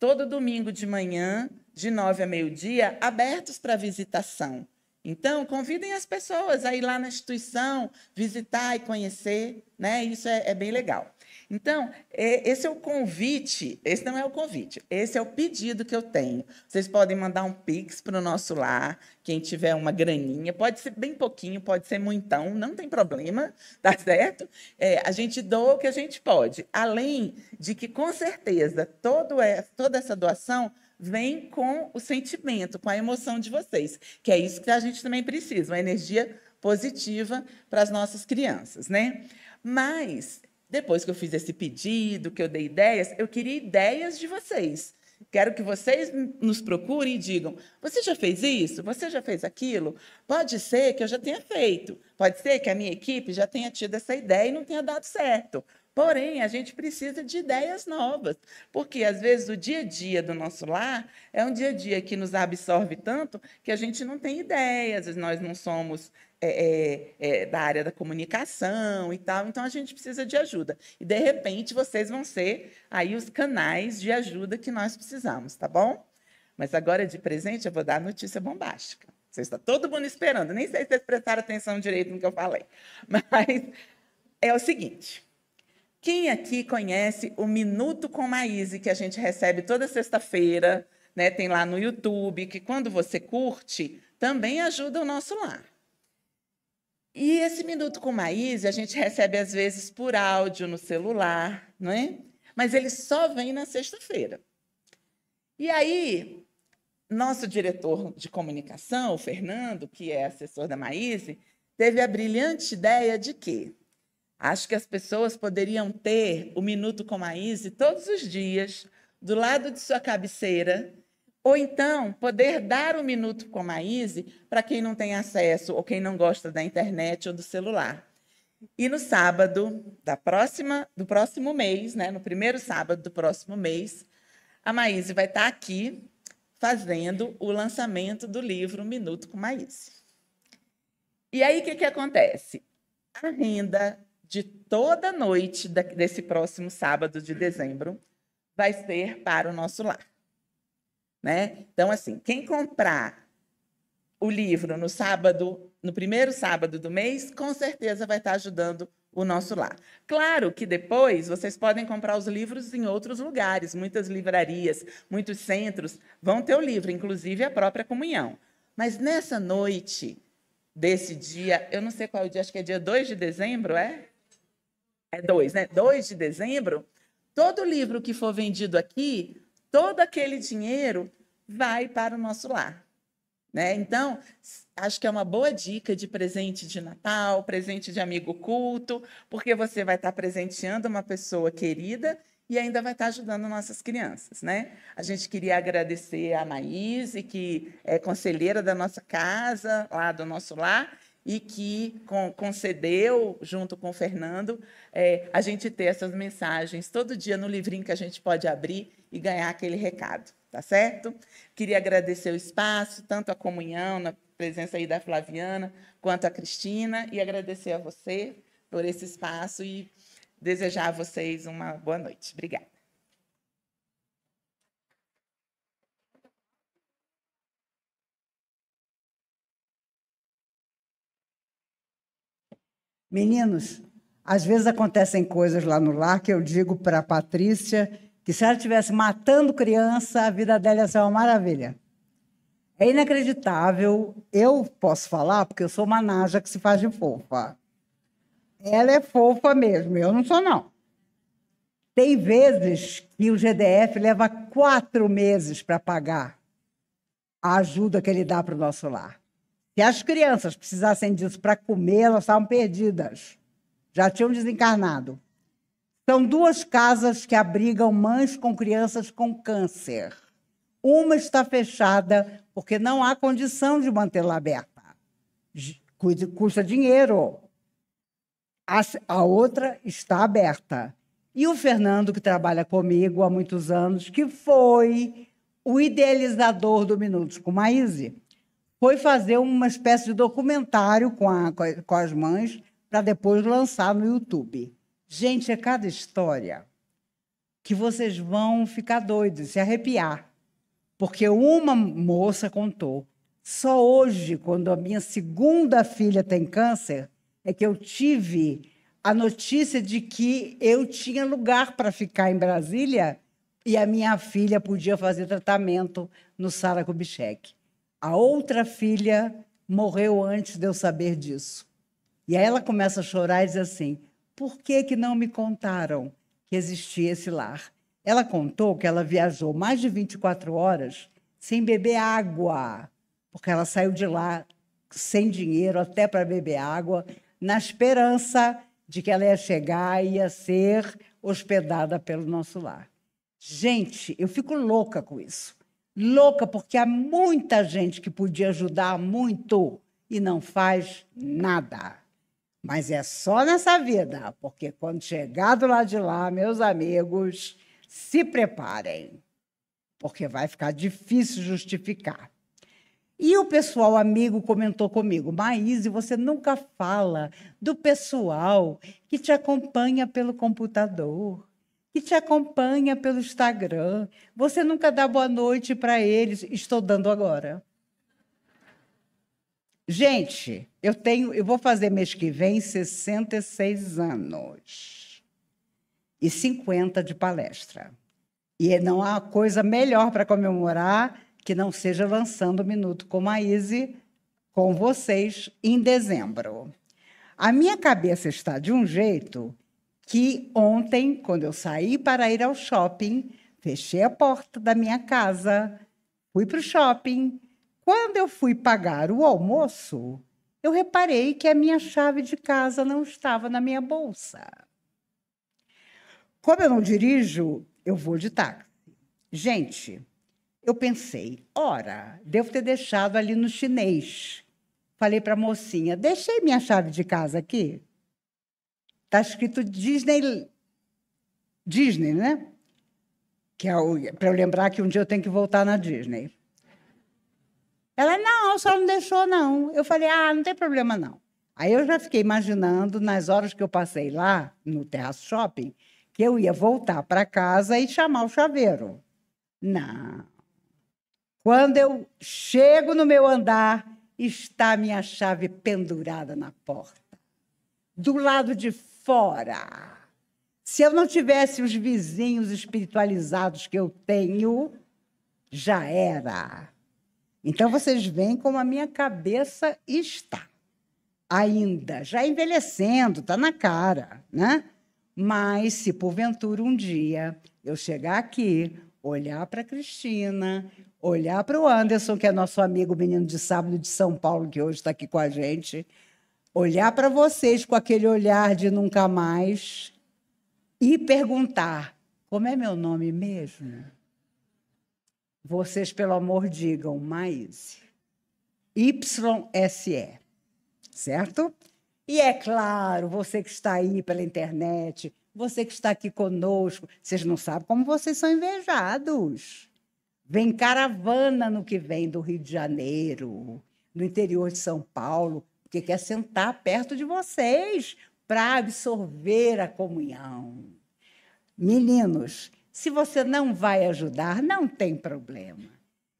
todo domingo de manhã, de nove a meio-dia, abertos para visitação. Então, convidem as pessoas a ir lá na instituição, visitar e conhecer, né? Isso é, é bem legal. Então, é, esse é o convite, esse não é o convite, esse é o pedido que eu tenho. Vocês podem mandar um pix para o nosso lar, quem tiver uma graninha, pode ser bem pouquinho, pode ser muitão, não tem problema, tá certo? É, a gente doa o que a gente pode. Além de que, com certeza, todo é, toda essa doação vem com o sentimento, com a emoção de vocês, que é isso que a gente também precisa, uma energia positiva para as nossas crianças, né? Mas depois que eu fiz esse pedido, que eu dei ideias, eu queria ideias de vocês. Quero que vocês nos procurem e digam: você já fez isso? Você já fez aquilo? Pode ser que eu já tenha feito, pode ser que a minha equipe já tenha tido essa ideia e não tenha dado certo. Porém, a gente precisa de ideias novas, porque às vezes o dia a dia do nosso lar é um dia a dia que nos absorve tanto que a gente não tem ideias, nós não somos é, é, é, da área da comunicação e tal. Então, a gente precisa de ajuda. E, de repente, vocês vão ser aí os canais de ajuda que nós precisamos, tá bom? Mas agora, de presente, eu vou dar a notícia bombástica. Vocês estão tá todo mundo esperando. Nem sei se vocês prestaram atenção direito no que eu falei. Mas é o seguinte. Quem aqui conhece o Minuto com Maíse, que a gente recebe toda sexta-feira, né? tem lá no YouTube, que quando você curte, também ajuda o nosso lar. E esse Minuto com Maíse a gente recebe às vezes por áudio no celular, não é? Mas ele só vem na sexta-feira. E aí, nosso diretor de comunicação, o Fernando, que é assessor da Maíse, teve a brilhante ideia de que acho que as pessoas poderiam ter o Minuto com Maíse todos os dias, do lado de sua cabeceira, ou então, poder dar um minuto com a Maíse para quem não tem acesso ou quem não gosta da internet ou do celular. E no sábado da próxima, do próximo mês, né, no primeiro sábado do próximo mês, a Maíse vai estar tá aqui fazendo o lançamento do livro Minuto com Maíse. E aí o que, que acontece? A renda de toda noite desse próximo sábado de dezembro vai ser para o nosso lar. Né? Então, assim, quem comprar o livro no sábado, no primeiro sábado do mês, com certeza vai estar ajudando o nosso lar. Claro que depois vocês podem comprar os livros em outros lugares, muitas livrarias, muitos centros vão ter o livro, inclusive a própria comunhão. Mas nessa noite desse dia, eu não sei qual é o dia, acho que é dia 2 de dezembro, é? É 2, né? 2 de dezembro, todo livro que for vendido aqui todo aquele dinheiro vai para o nosso lar. Né? Então, acho que é uma boa dica de presente de Natal, presente de amigo culto, porque você vai estar presenteando uma pessoa querida e ainda vai estar ajudando nossas crianças, né? A gente queria agradecer a Maíse, que é conselheira da nossa casa, lá do nosso lar, e que concedeu, junto com o Fernando, é, a gente ter essas mensagens todo dia no livrinho que a gente pode abrir e ganhar aquele recado, tá certo? Queria agradecer o espaço, tanto a comunhão, na presença aí da Flaviana, quanto a Cristina, e agradecer a você por esse espaço e desejar a vocês uma boa noite. Obrigada. Meninos, às vezes acontecem coisas lá no lar que eu digo para a Patrícia que se ela estivesse matando criança, a vida dela ia ser uma maravilha. É inacreditável. Eu posso falar porque eu sou uma naja que se faz de fofa. Ela é fofa mesmo, eu não sou, não. Tem vezes que o GDF leva quatro meses para pagar a ajuda que ele dá para o nosso lar. Se as crianças precisassem disso para comer, elas estavam perdidas. Já tinham desencarnado. São duas casas que abrigam mães com crianças com câncer. Uma está fechada porque não há condição de mantê-la aberta. Custa dinheiro. A outra está aberta. E o Fernando, que trabalha comigo há muitos anos, que foi o idealizador do Minutos com Maíse foi fazer uma espécie de documentário com, a, com as mães para depois lançar no YouTube. Gente, é cada história que vocês vão ficar doidos, se arrepiar. Porque uma moça contou, só hoje, quando a minha segunda filha tem câncer, é que eu tive a notícia de que eu tinha lugar para ficar em Brasília e a minha filha podia fazer tratamento no Sara Kubitschek. A outra filha morreu antes de eu saber disso. E aí ela começa a chorar e diz assim: por que, que não me contaram que existia esse lar? Ela contou que ela viajou mais de 24 horas sem beber água, porque ela saiu de lá sem dinheiro até para beber água, na esperança de que ela ia chegar e ia ser hospedada pelo nosso lar. Gente, eu fico louca com isso louca, porque há muita gente que podia ajudar muito e não faz nada. Mas é só nessa vida, porque quando chegar do lado de lá, meus amigos, se preparem, porque vai ficar difícil justificar. E o pessoal amigo comentou comigo, Maíse, você nunca fala do pessoal que te acompanha pelo computador que te acompanha pelo Instagram. Você nunca dá boa noite para eles. Estou dando agora. Gente, eu tenho, eu vou fazer mês que vem 66 anos e 50 de palestra. E é, não há coisa melhor para comemorar que não seja lançando o Minuto com Maíse com vocês em dezembro. A minha cabeça está de um jeito que ontem, quando eu saí para ir ao shopping, fechei a porta da minha casa, fui para o shopping. Quando eu fui pagar o almoço, eu reparei que a minha chave de casa não estava na minha bolsa. Como eu não dirijo, eu vou de táxi. Gente, eu pensei, ora, devo ter deixado ali no chinês. Falei para a mocinha: deixei minha chave de casa aqui está escrito Disney, Disney, né? Que é para eu lembrar que um dia eu tenho que voltar na Disney. Ela, não, só não deixou, não. Eu falei, ah, não tem problema, não. Aí eu já fiquei imaginando, nas horas que eu passei lá, no Terraço Shopping, que eu ia voltar para casa e chamar o chaveiro. Não. Quando eu chego no meu andar, está a minha chave pendurada na porta. Do lado de fora. Se eu não tivesse os vizinhos espiritualizados que eu tenho, já era. Então vocês veem como a minha cabeça está. Ainda, já envelhecendo, está na cara, né? Mas se porventura um dia eu chegar aqui, olhar para a Cristina, olhar para o Anderson, que é nosso amigo menino de sábado de São Paulo, que hoje está aqui com a gente, olhar para vocês com aquele olhar de nunca mais e perguntar: como é meu nome mesmo? Vocês, pelo amor, digam Maíse. YSE, certo? E é claro, você que está aí pela internet, você que está aqui conosco, vocês não sabem como vocês são invejados. Vem caravana no que vem do Rio de Janeiro, no interior de São Paulo, que quer sentar perto de vocês para absorver a comunhão. Meninos, se você não vai ajudar, não tem problema.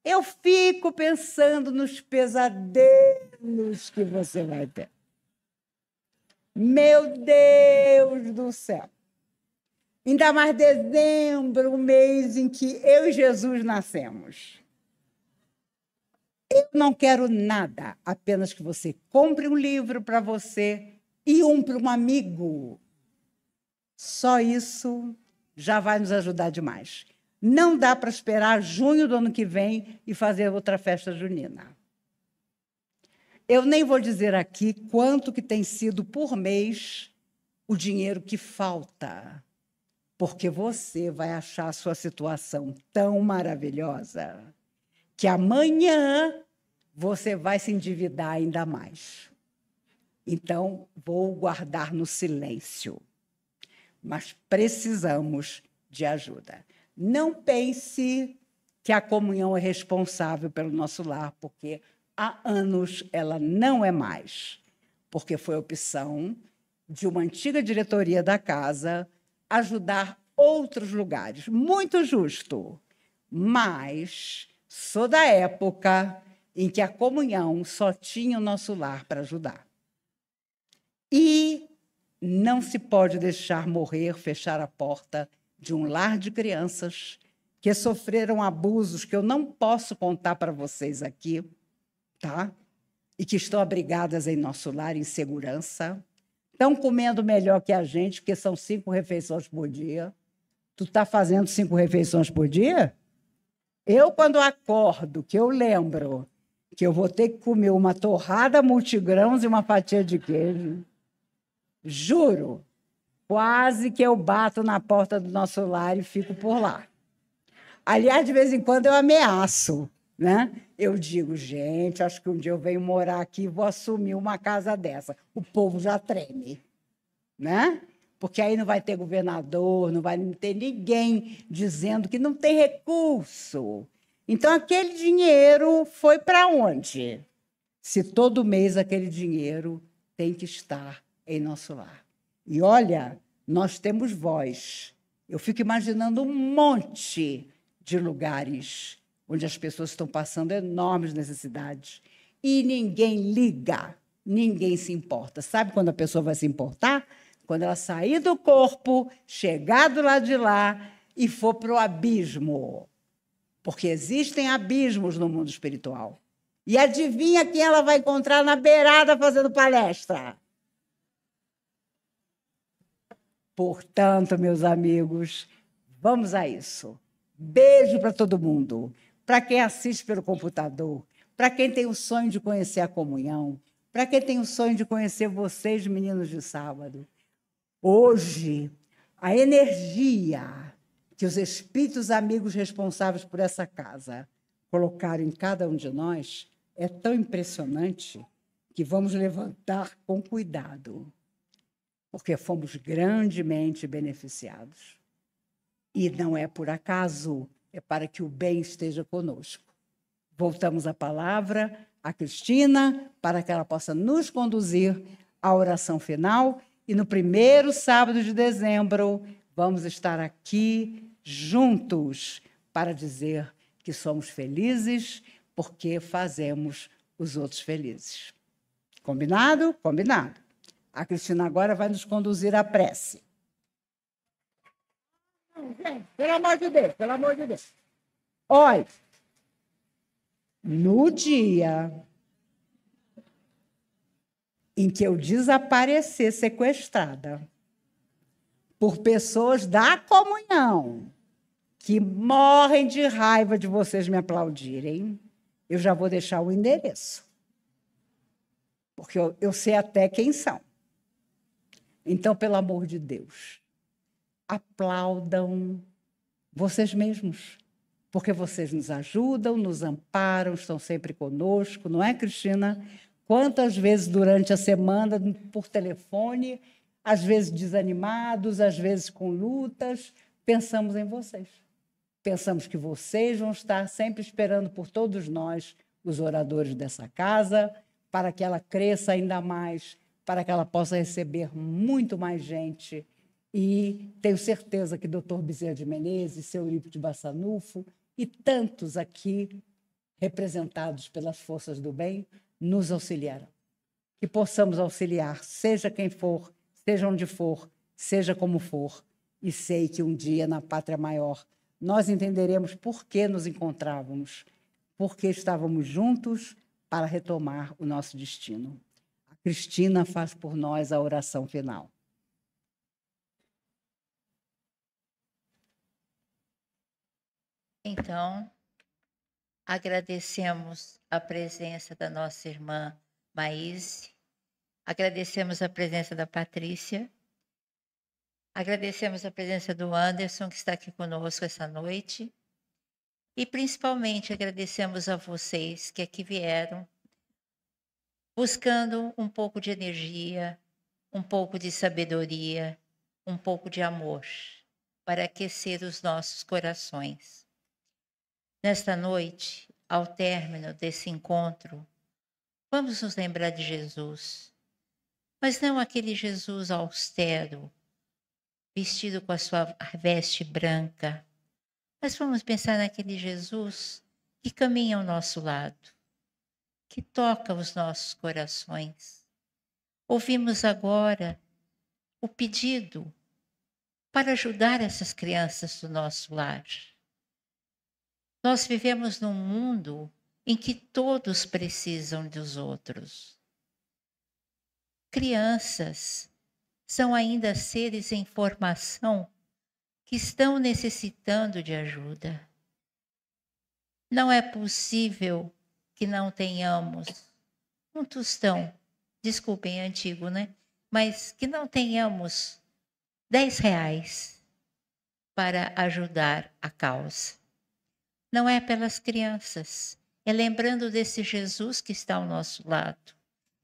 Eu fico pensando nos pesadelos que você vai ter. Meu Deus do céu! Ainda mais dezembro, o mês em que eu e Jesus nascemos. Eu não quero nada, apenas que você compre um livro para você e um para um amigo. Só isso já vai nos ajudar demais. Não dá para esperar junho do ano que vem e fazer outra festa junina. Eu nem vou dizer aqui quanto que tem sido por mês o dinheiro que falta, porque você vai achar a sua situação tão maravilhosa que amanhã você vai se endividar ainda mais. Então, vou guardar no silêncio. Mas precisamos de ajuda. Não pense que a comunhão é responsável pelo nosso lar, porque há anos ela não é mais, porque foi opção de uma antiga diretoria da casa ajudar outros lugares. Muito justo, mas Sou da época em que a comunhão só tinha o nosso lar para ajudar. E não se pode deixar morrer, fechar a porta de um lar de crianças que sofreram abusos que eu não posso contar para vocês aqui, tá? E que estão abrigadas em nosso lar em segurança. Estão comendo melhor que a gente, porque são cinco refeições por dia. Tu está fazendo cinco refeições por dia? Eu, quando acordo, que eu lembro que eu vou ter que comer uma torrada multigrãos e uma fatia de queijo, juro, quase que eu bato na porta do nosso lar e fico por lá. Aliás, de vez em quando eu ameaço, né? Eu digo, gente, acho que um dia eu venho morar aqui e vou assumir uma casa dessa. O povo já treme, né? porque aí não vai ter governador, não vai ter ninguém dizendo que não tem recurso. Então, aquele dinheiro foi para onde? Se todo mês aquele dinheiro tem que estar em nosso lar. E olha, nós temos voz. Eu fico imaginando um monte de lugares onde as pessoas estão passando enormes necessidades e ninguém liga, ninguém se importa. Sabe quando a pessoa vai se importar? Quando ela sair do corpo, chegar do lado de lá e for para o abismo. Porque existem abismos no mundo espiritual. E adivinha quem ela vai encontrar na beirada fazendo palestra? Portanto, meus amigos, vamos a isso. Beijo para todo mundo. Para quem assiste pelo computador, para quem tem o sonho de conhecer a comunhão, para quem tem o sonho de conhecer vocês, meninos de sábado. Hoje, a energia que os espíritos amigos responsáveis por essa casa colocaram em cada um de nós é tão impressionante que vamos levantar com cuidado, porque fomos grandemente beneficiados. E não é por acaso, é para que o bem esteja conosco. Voltamos a palavra a Cristina para que ela possa nos conduzir à oração final e no primeiro sábado de dezembro, vamos estar aqui juntos para dizer que somos felizes porque fazemos os outros felizes. Combinado? Combinado. A Cristina agora vai nos conduzir à prece. Pelo amor de Deus, pelo amor de Deus. Olha, no dia em que eu desaparecer sequestrada por pessoas da comunhão que morrem de raiva de vocês me aplaudirem, eu já vou deixar o endereço. Porque eu, eu sei até quem são. Então, pelo amor de Deus, aplaudam vocês mesmos, porque vocês nos ajudam, nos amparam, estão sempre conosco, não é, Cristina? Quantas vezes durante a semana, por telefone, às vezes desanimados, às vezes com lutas, pensamos em vocês. Pensamos que vocês vão estar sempre esperando por todos nós, os oradores dessa casa, para que ela cresça ainda mais, para que ela possa receber muito mais gente. E tenho certeza que Dr. Bezerra de Menezes, seu Euripe de Bassanufo e tantos aqui representados pelas forças do bem nos auxiliaram. Que possamos auxiliar, seja quem for, seja onde for, seja como for. E sei que um dia, na pátria maior, nós entenderemos por que nos encontrávamos, por que estávamos juntos para retomar o nosso destino. A Cristina faz por nós a oração final. Então, Agradecemos a presença da nossa irmã Maíse, agradecemos a presença da Patrícia, agradecemos a presença do Anderson, que está aqui conosco essa noite, e principalmente agradecemos a vocês que aqui vieram buscando um pouco de energia, um pouco de sabedoria, um pouco de amor para aquecer os nossos corações. Nesta noite, ao término desse encontro, vamos nos lembrar de Jesus, mas não aquele Jesus austero, vestido com a sua veste branca, mas vamos pensar naquele Jesus que caminha ao nosso lado, que toca os nossos corações. Ouvimos agora o pedido para ajudar essas crianças do nosso lar nós vivemos num mundo em que todos precisam dos outros. Crianças são ainda seres em formação que estão necessitando de ajuda. Não é possível que não tenhamos um tostão, desculpem, é antigo, né? Mas que não tenhamos 10 reais para ajudar a causa não é pelas crianças. É lembrando desse Jesus que está ao nosso lado.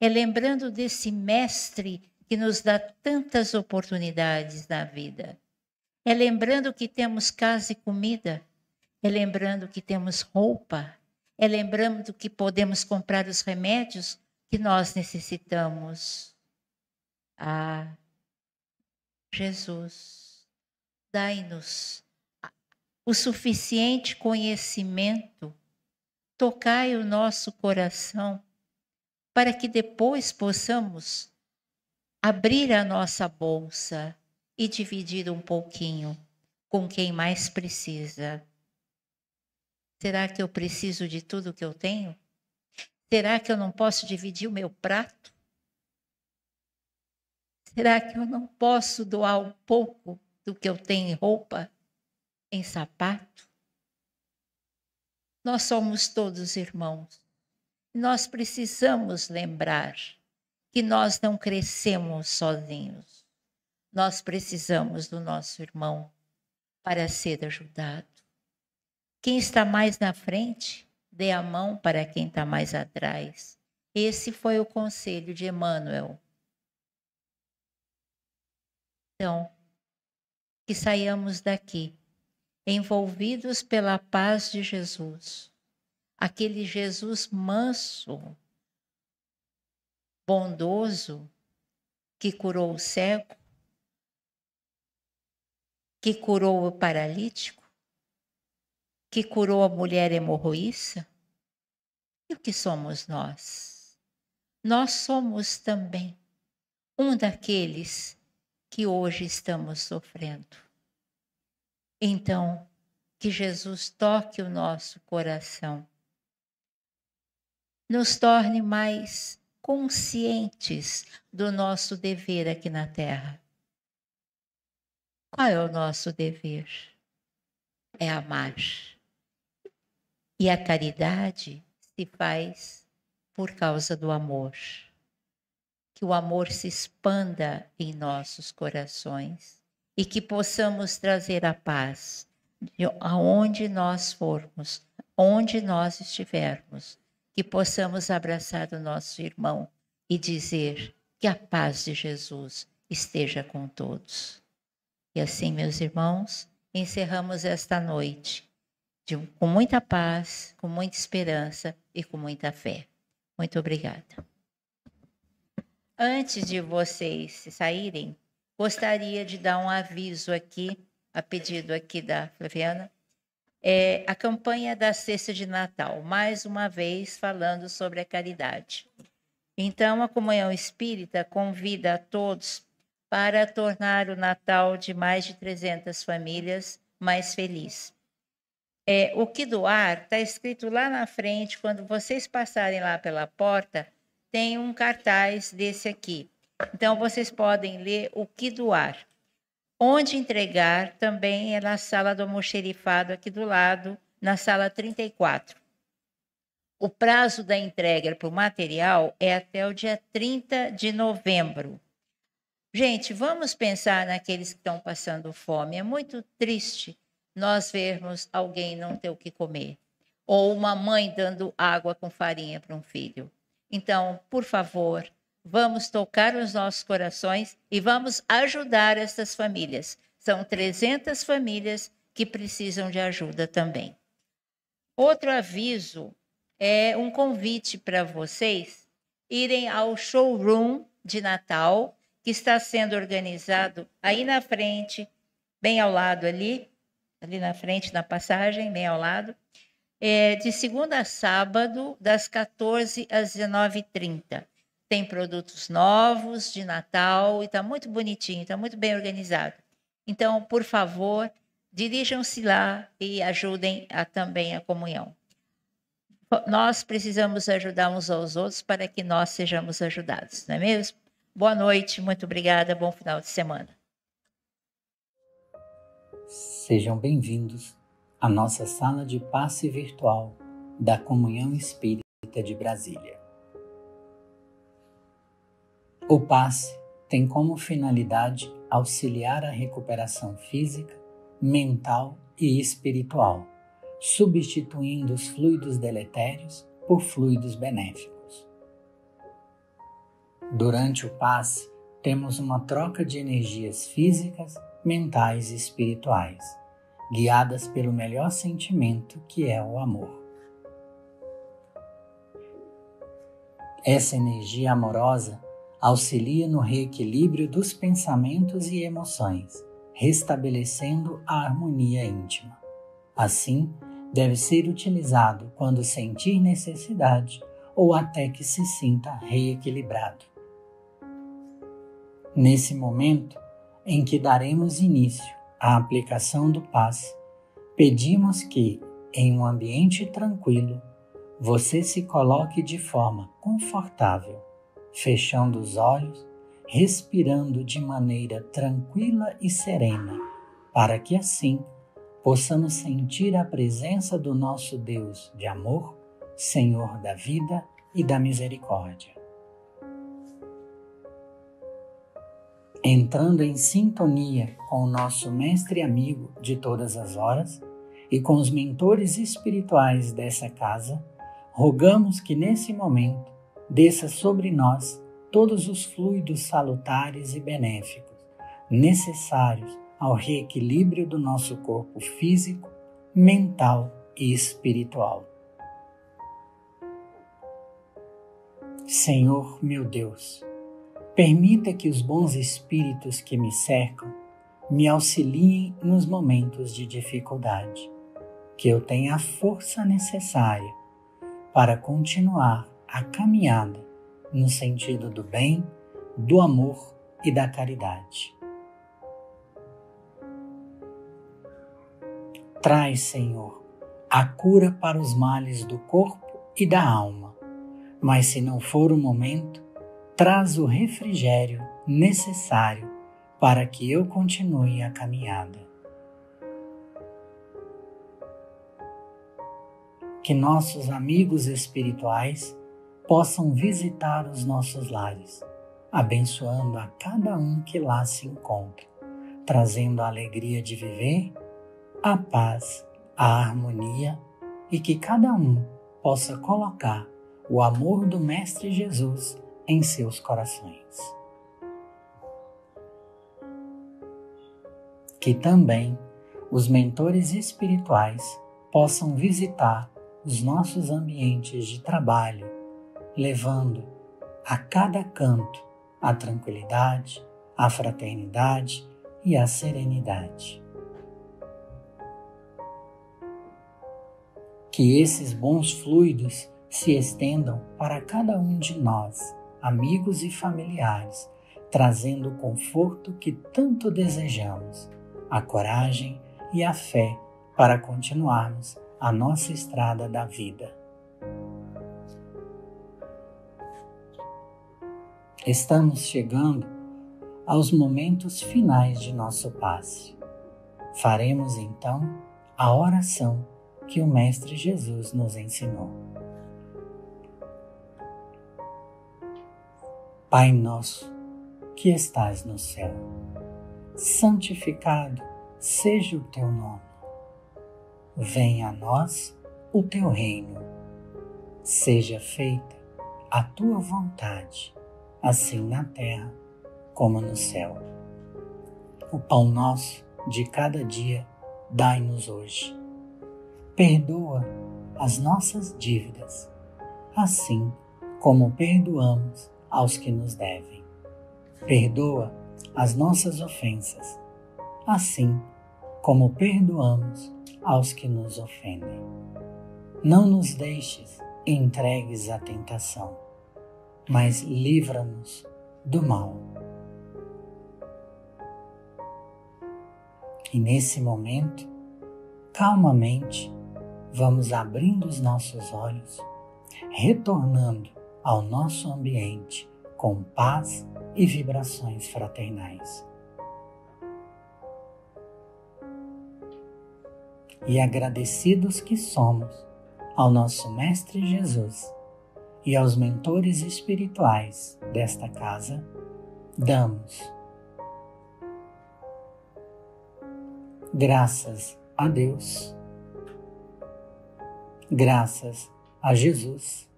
É lembrando desse Mestre que nos dá tantas oportunidades na vida. É lembrando que temos casa e comida. É lembrando que temos roupa. É lembrando que podemos comprar os remédios que nós necessitamos. Ah, Jesus, dai-nos o suficiente conhecimento, tocai o nosso coração, para que depois possamos abrir a nossa bolsa e dividir um pouquinho com quem mais precisa. Será que eu preciso de tudo que eu tenho? Será que eu não posso dividir o meu prato? Será que eu não posso doar um pouco do que eu tenho em roupa? em sapato. Nós somos todos irmãos. Nós precisamos lembrar que nós não crescemos sozinhos. Nós precisamos do nosso irmão para ser ajudado. Quem está mais na frente, dê a mão para quem está mais atrás. Esse foi o conselho de Emmanuel. Então, que saiamos daqui envolvidos pela paz de Jesus, aquele Jesus manso, bondoso, que curou o cego, que curou o paralítico, que curou a mulher hemorroíça? E o que somos nós? Nós somos também um daqueles que hoje estamos sofrendo. Então, que Jesus toque o nosso coração, nos torne mais conscientes do nosso dever aqui na Terra. Qual é o nosso dever? É amar. E a caridade se faz por causa do amor. Que o amor se expanda em nossos corações e que possamos trazer a paz aonde nós formos, onde nós estivermos, que possamos abraçar o nosso irmão e dizer que a paz de Jesus esteja com todos. E assim, meus irmãos, encerramos esta noite de, com muita paz, com muita esperança e com muita fé. Muito obrigada. Antes de vocês saírem, Gostaria de dar um aviso aqui, a pedido aqui da Flaviana, é a campanha da cesta de Natal, mais uma vez falando sobre a caridade. Então, a comunhão espírita convida a todos para tornar o Natal de mais de 300 famílias mais feliz. É, o que doar está escrito lá na frente, quando vocês passarem lá pela porta, tem um cartaz desse aqui. Então, vocês podem ler O que doar. Onde entregar também é na sala do almoxerifado aqui do lado, na sala 34. O prazo da entrega para o material é até o dia 30 de novembro. Gente, vamos pensar naqueles que estão passando fome. É muito triste nós vermos alguém não ter o que comer, ou uma mãe dando água com farinha para um filho. Então, por favor, vamos tocar os nossos corações e vamos ajudar essas famílias. São 300 famílias que precisam de ajuda também. Outro aviso é um convite para vocês irem ao showroom de Natal, que está sendo organizado aí na frente, bem ao lado ali, ali na frente, na passagem, bem ao lado, é, de segunda a sábado, das 14 às 19h30 tem produtos novos de Natal e está muito bonitinho, está muito bem organizado. Então, por favor, dirijam-se lá e ajudem a, também a comunhão. Nós precisamos ajudar uns aos outros para que nós sejamos ajudados, não é mesmo? Boa noite, muito obrigada, bom final de semana. Sejam bem-vindos à nossa sala de passe virtual da Comunhão Espírita de Brasília. O passe tem como finalidade auxiliar a recuperação física, mental e espiritual, substituindo os fluidos deletérios por fluidos benéficos. Durante o passe, temos uma troca de energias físicas, mentais e espirituais, guiadas pelo melhor sentimento que é o amor. Essa energia amorosa auxilia no reequilíbrio dos pensamentos e emoções, restabelecendo a harmonia íntima. Assim, deve ser utilizado quando sentir necessidade ou até que se sinta reequilibrado. Nesse momento em que daremos início à aplicação do paz, pedimos que, em um ambiente tranquilo, você se coloque de forma confortável fechando os olhos, respirando de maneira tranquila e serena, para que assim possamos sentir a presença do nosso Deus de amor, Senhor da vida e da misericórdia. Entrando em sintonia com o nosso mestre amigo de todas as horas e com os mentores espirituais dessa casa, rogamos que nesse momento desça sobre nós todos os fluidos salutares e benéficos necessários ao reequilíbrio do nosso corpo físico, mental e espiritual. Senhor meu Deus, permita que os bons espíritos que me cercam me auxiliem nos momentos de dificuldade, que eu tenha a força necessária para continuar a caminhada no sentido do bem, do amor e da caridade. Traz, Senhor, a cura para os males do corpo e da alma, mas se não for o momento, traz o refrigério necessário para que eu continue a caminhada. Que nossos amigos espirituais possam visitar os nossos lares, abençoando a cada um que lá se encontra, trazendo a alegria de viver, a paz, a harmonia e que cada um possa colocar o amor do Mestre Jesus em seus corações. Que também os mentores espirituais possam visitar os nossos ambientes de trabalho, levando a cada canto a tranquilidade, a fraternidade e a serenidade. Que esses bons fluidos se estendam para cada um de nós, amigos e familiares, trazendo o conforto que tanto desejamos, a coragem e a fé para continuarmos a nossa estrada da vida. Estamos chegando aos momentos finais de nosso passe. Faremos então a oração que o Mestre Jesus nos ensinou. Pai nosso, que estás no céu, santificado seja o teu nome. Venha a nós o teu reino. Seja feita a tua vontade assim na terra como no céu. O pão nosso de cada dia dai-nos hoje. Perdoa as nossas dívidas, assim como perdoamos aos que nos devem. Perdoa as nossas ofensas, assim como perdoamos aos que nos ofendem. Não nos deixes entregues à tentação mas livra-nos do mal. E nesse momento, calmamente, vamos abrindo os nossos olhos, retornando ao nosso ambiente com paz e vibrações fraternais. E agradecidos que somos ao nosso Mestre Jesus e aos mentores espirituais desta casa, damos graças a Deus, graças a Jesus,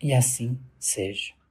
e assim seja.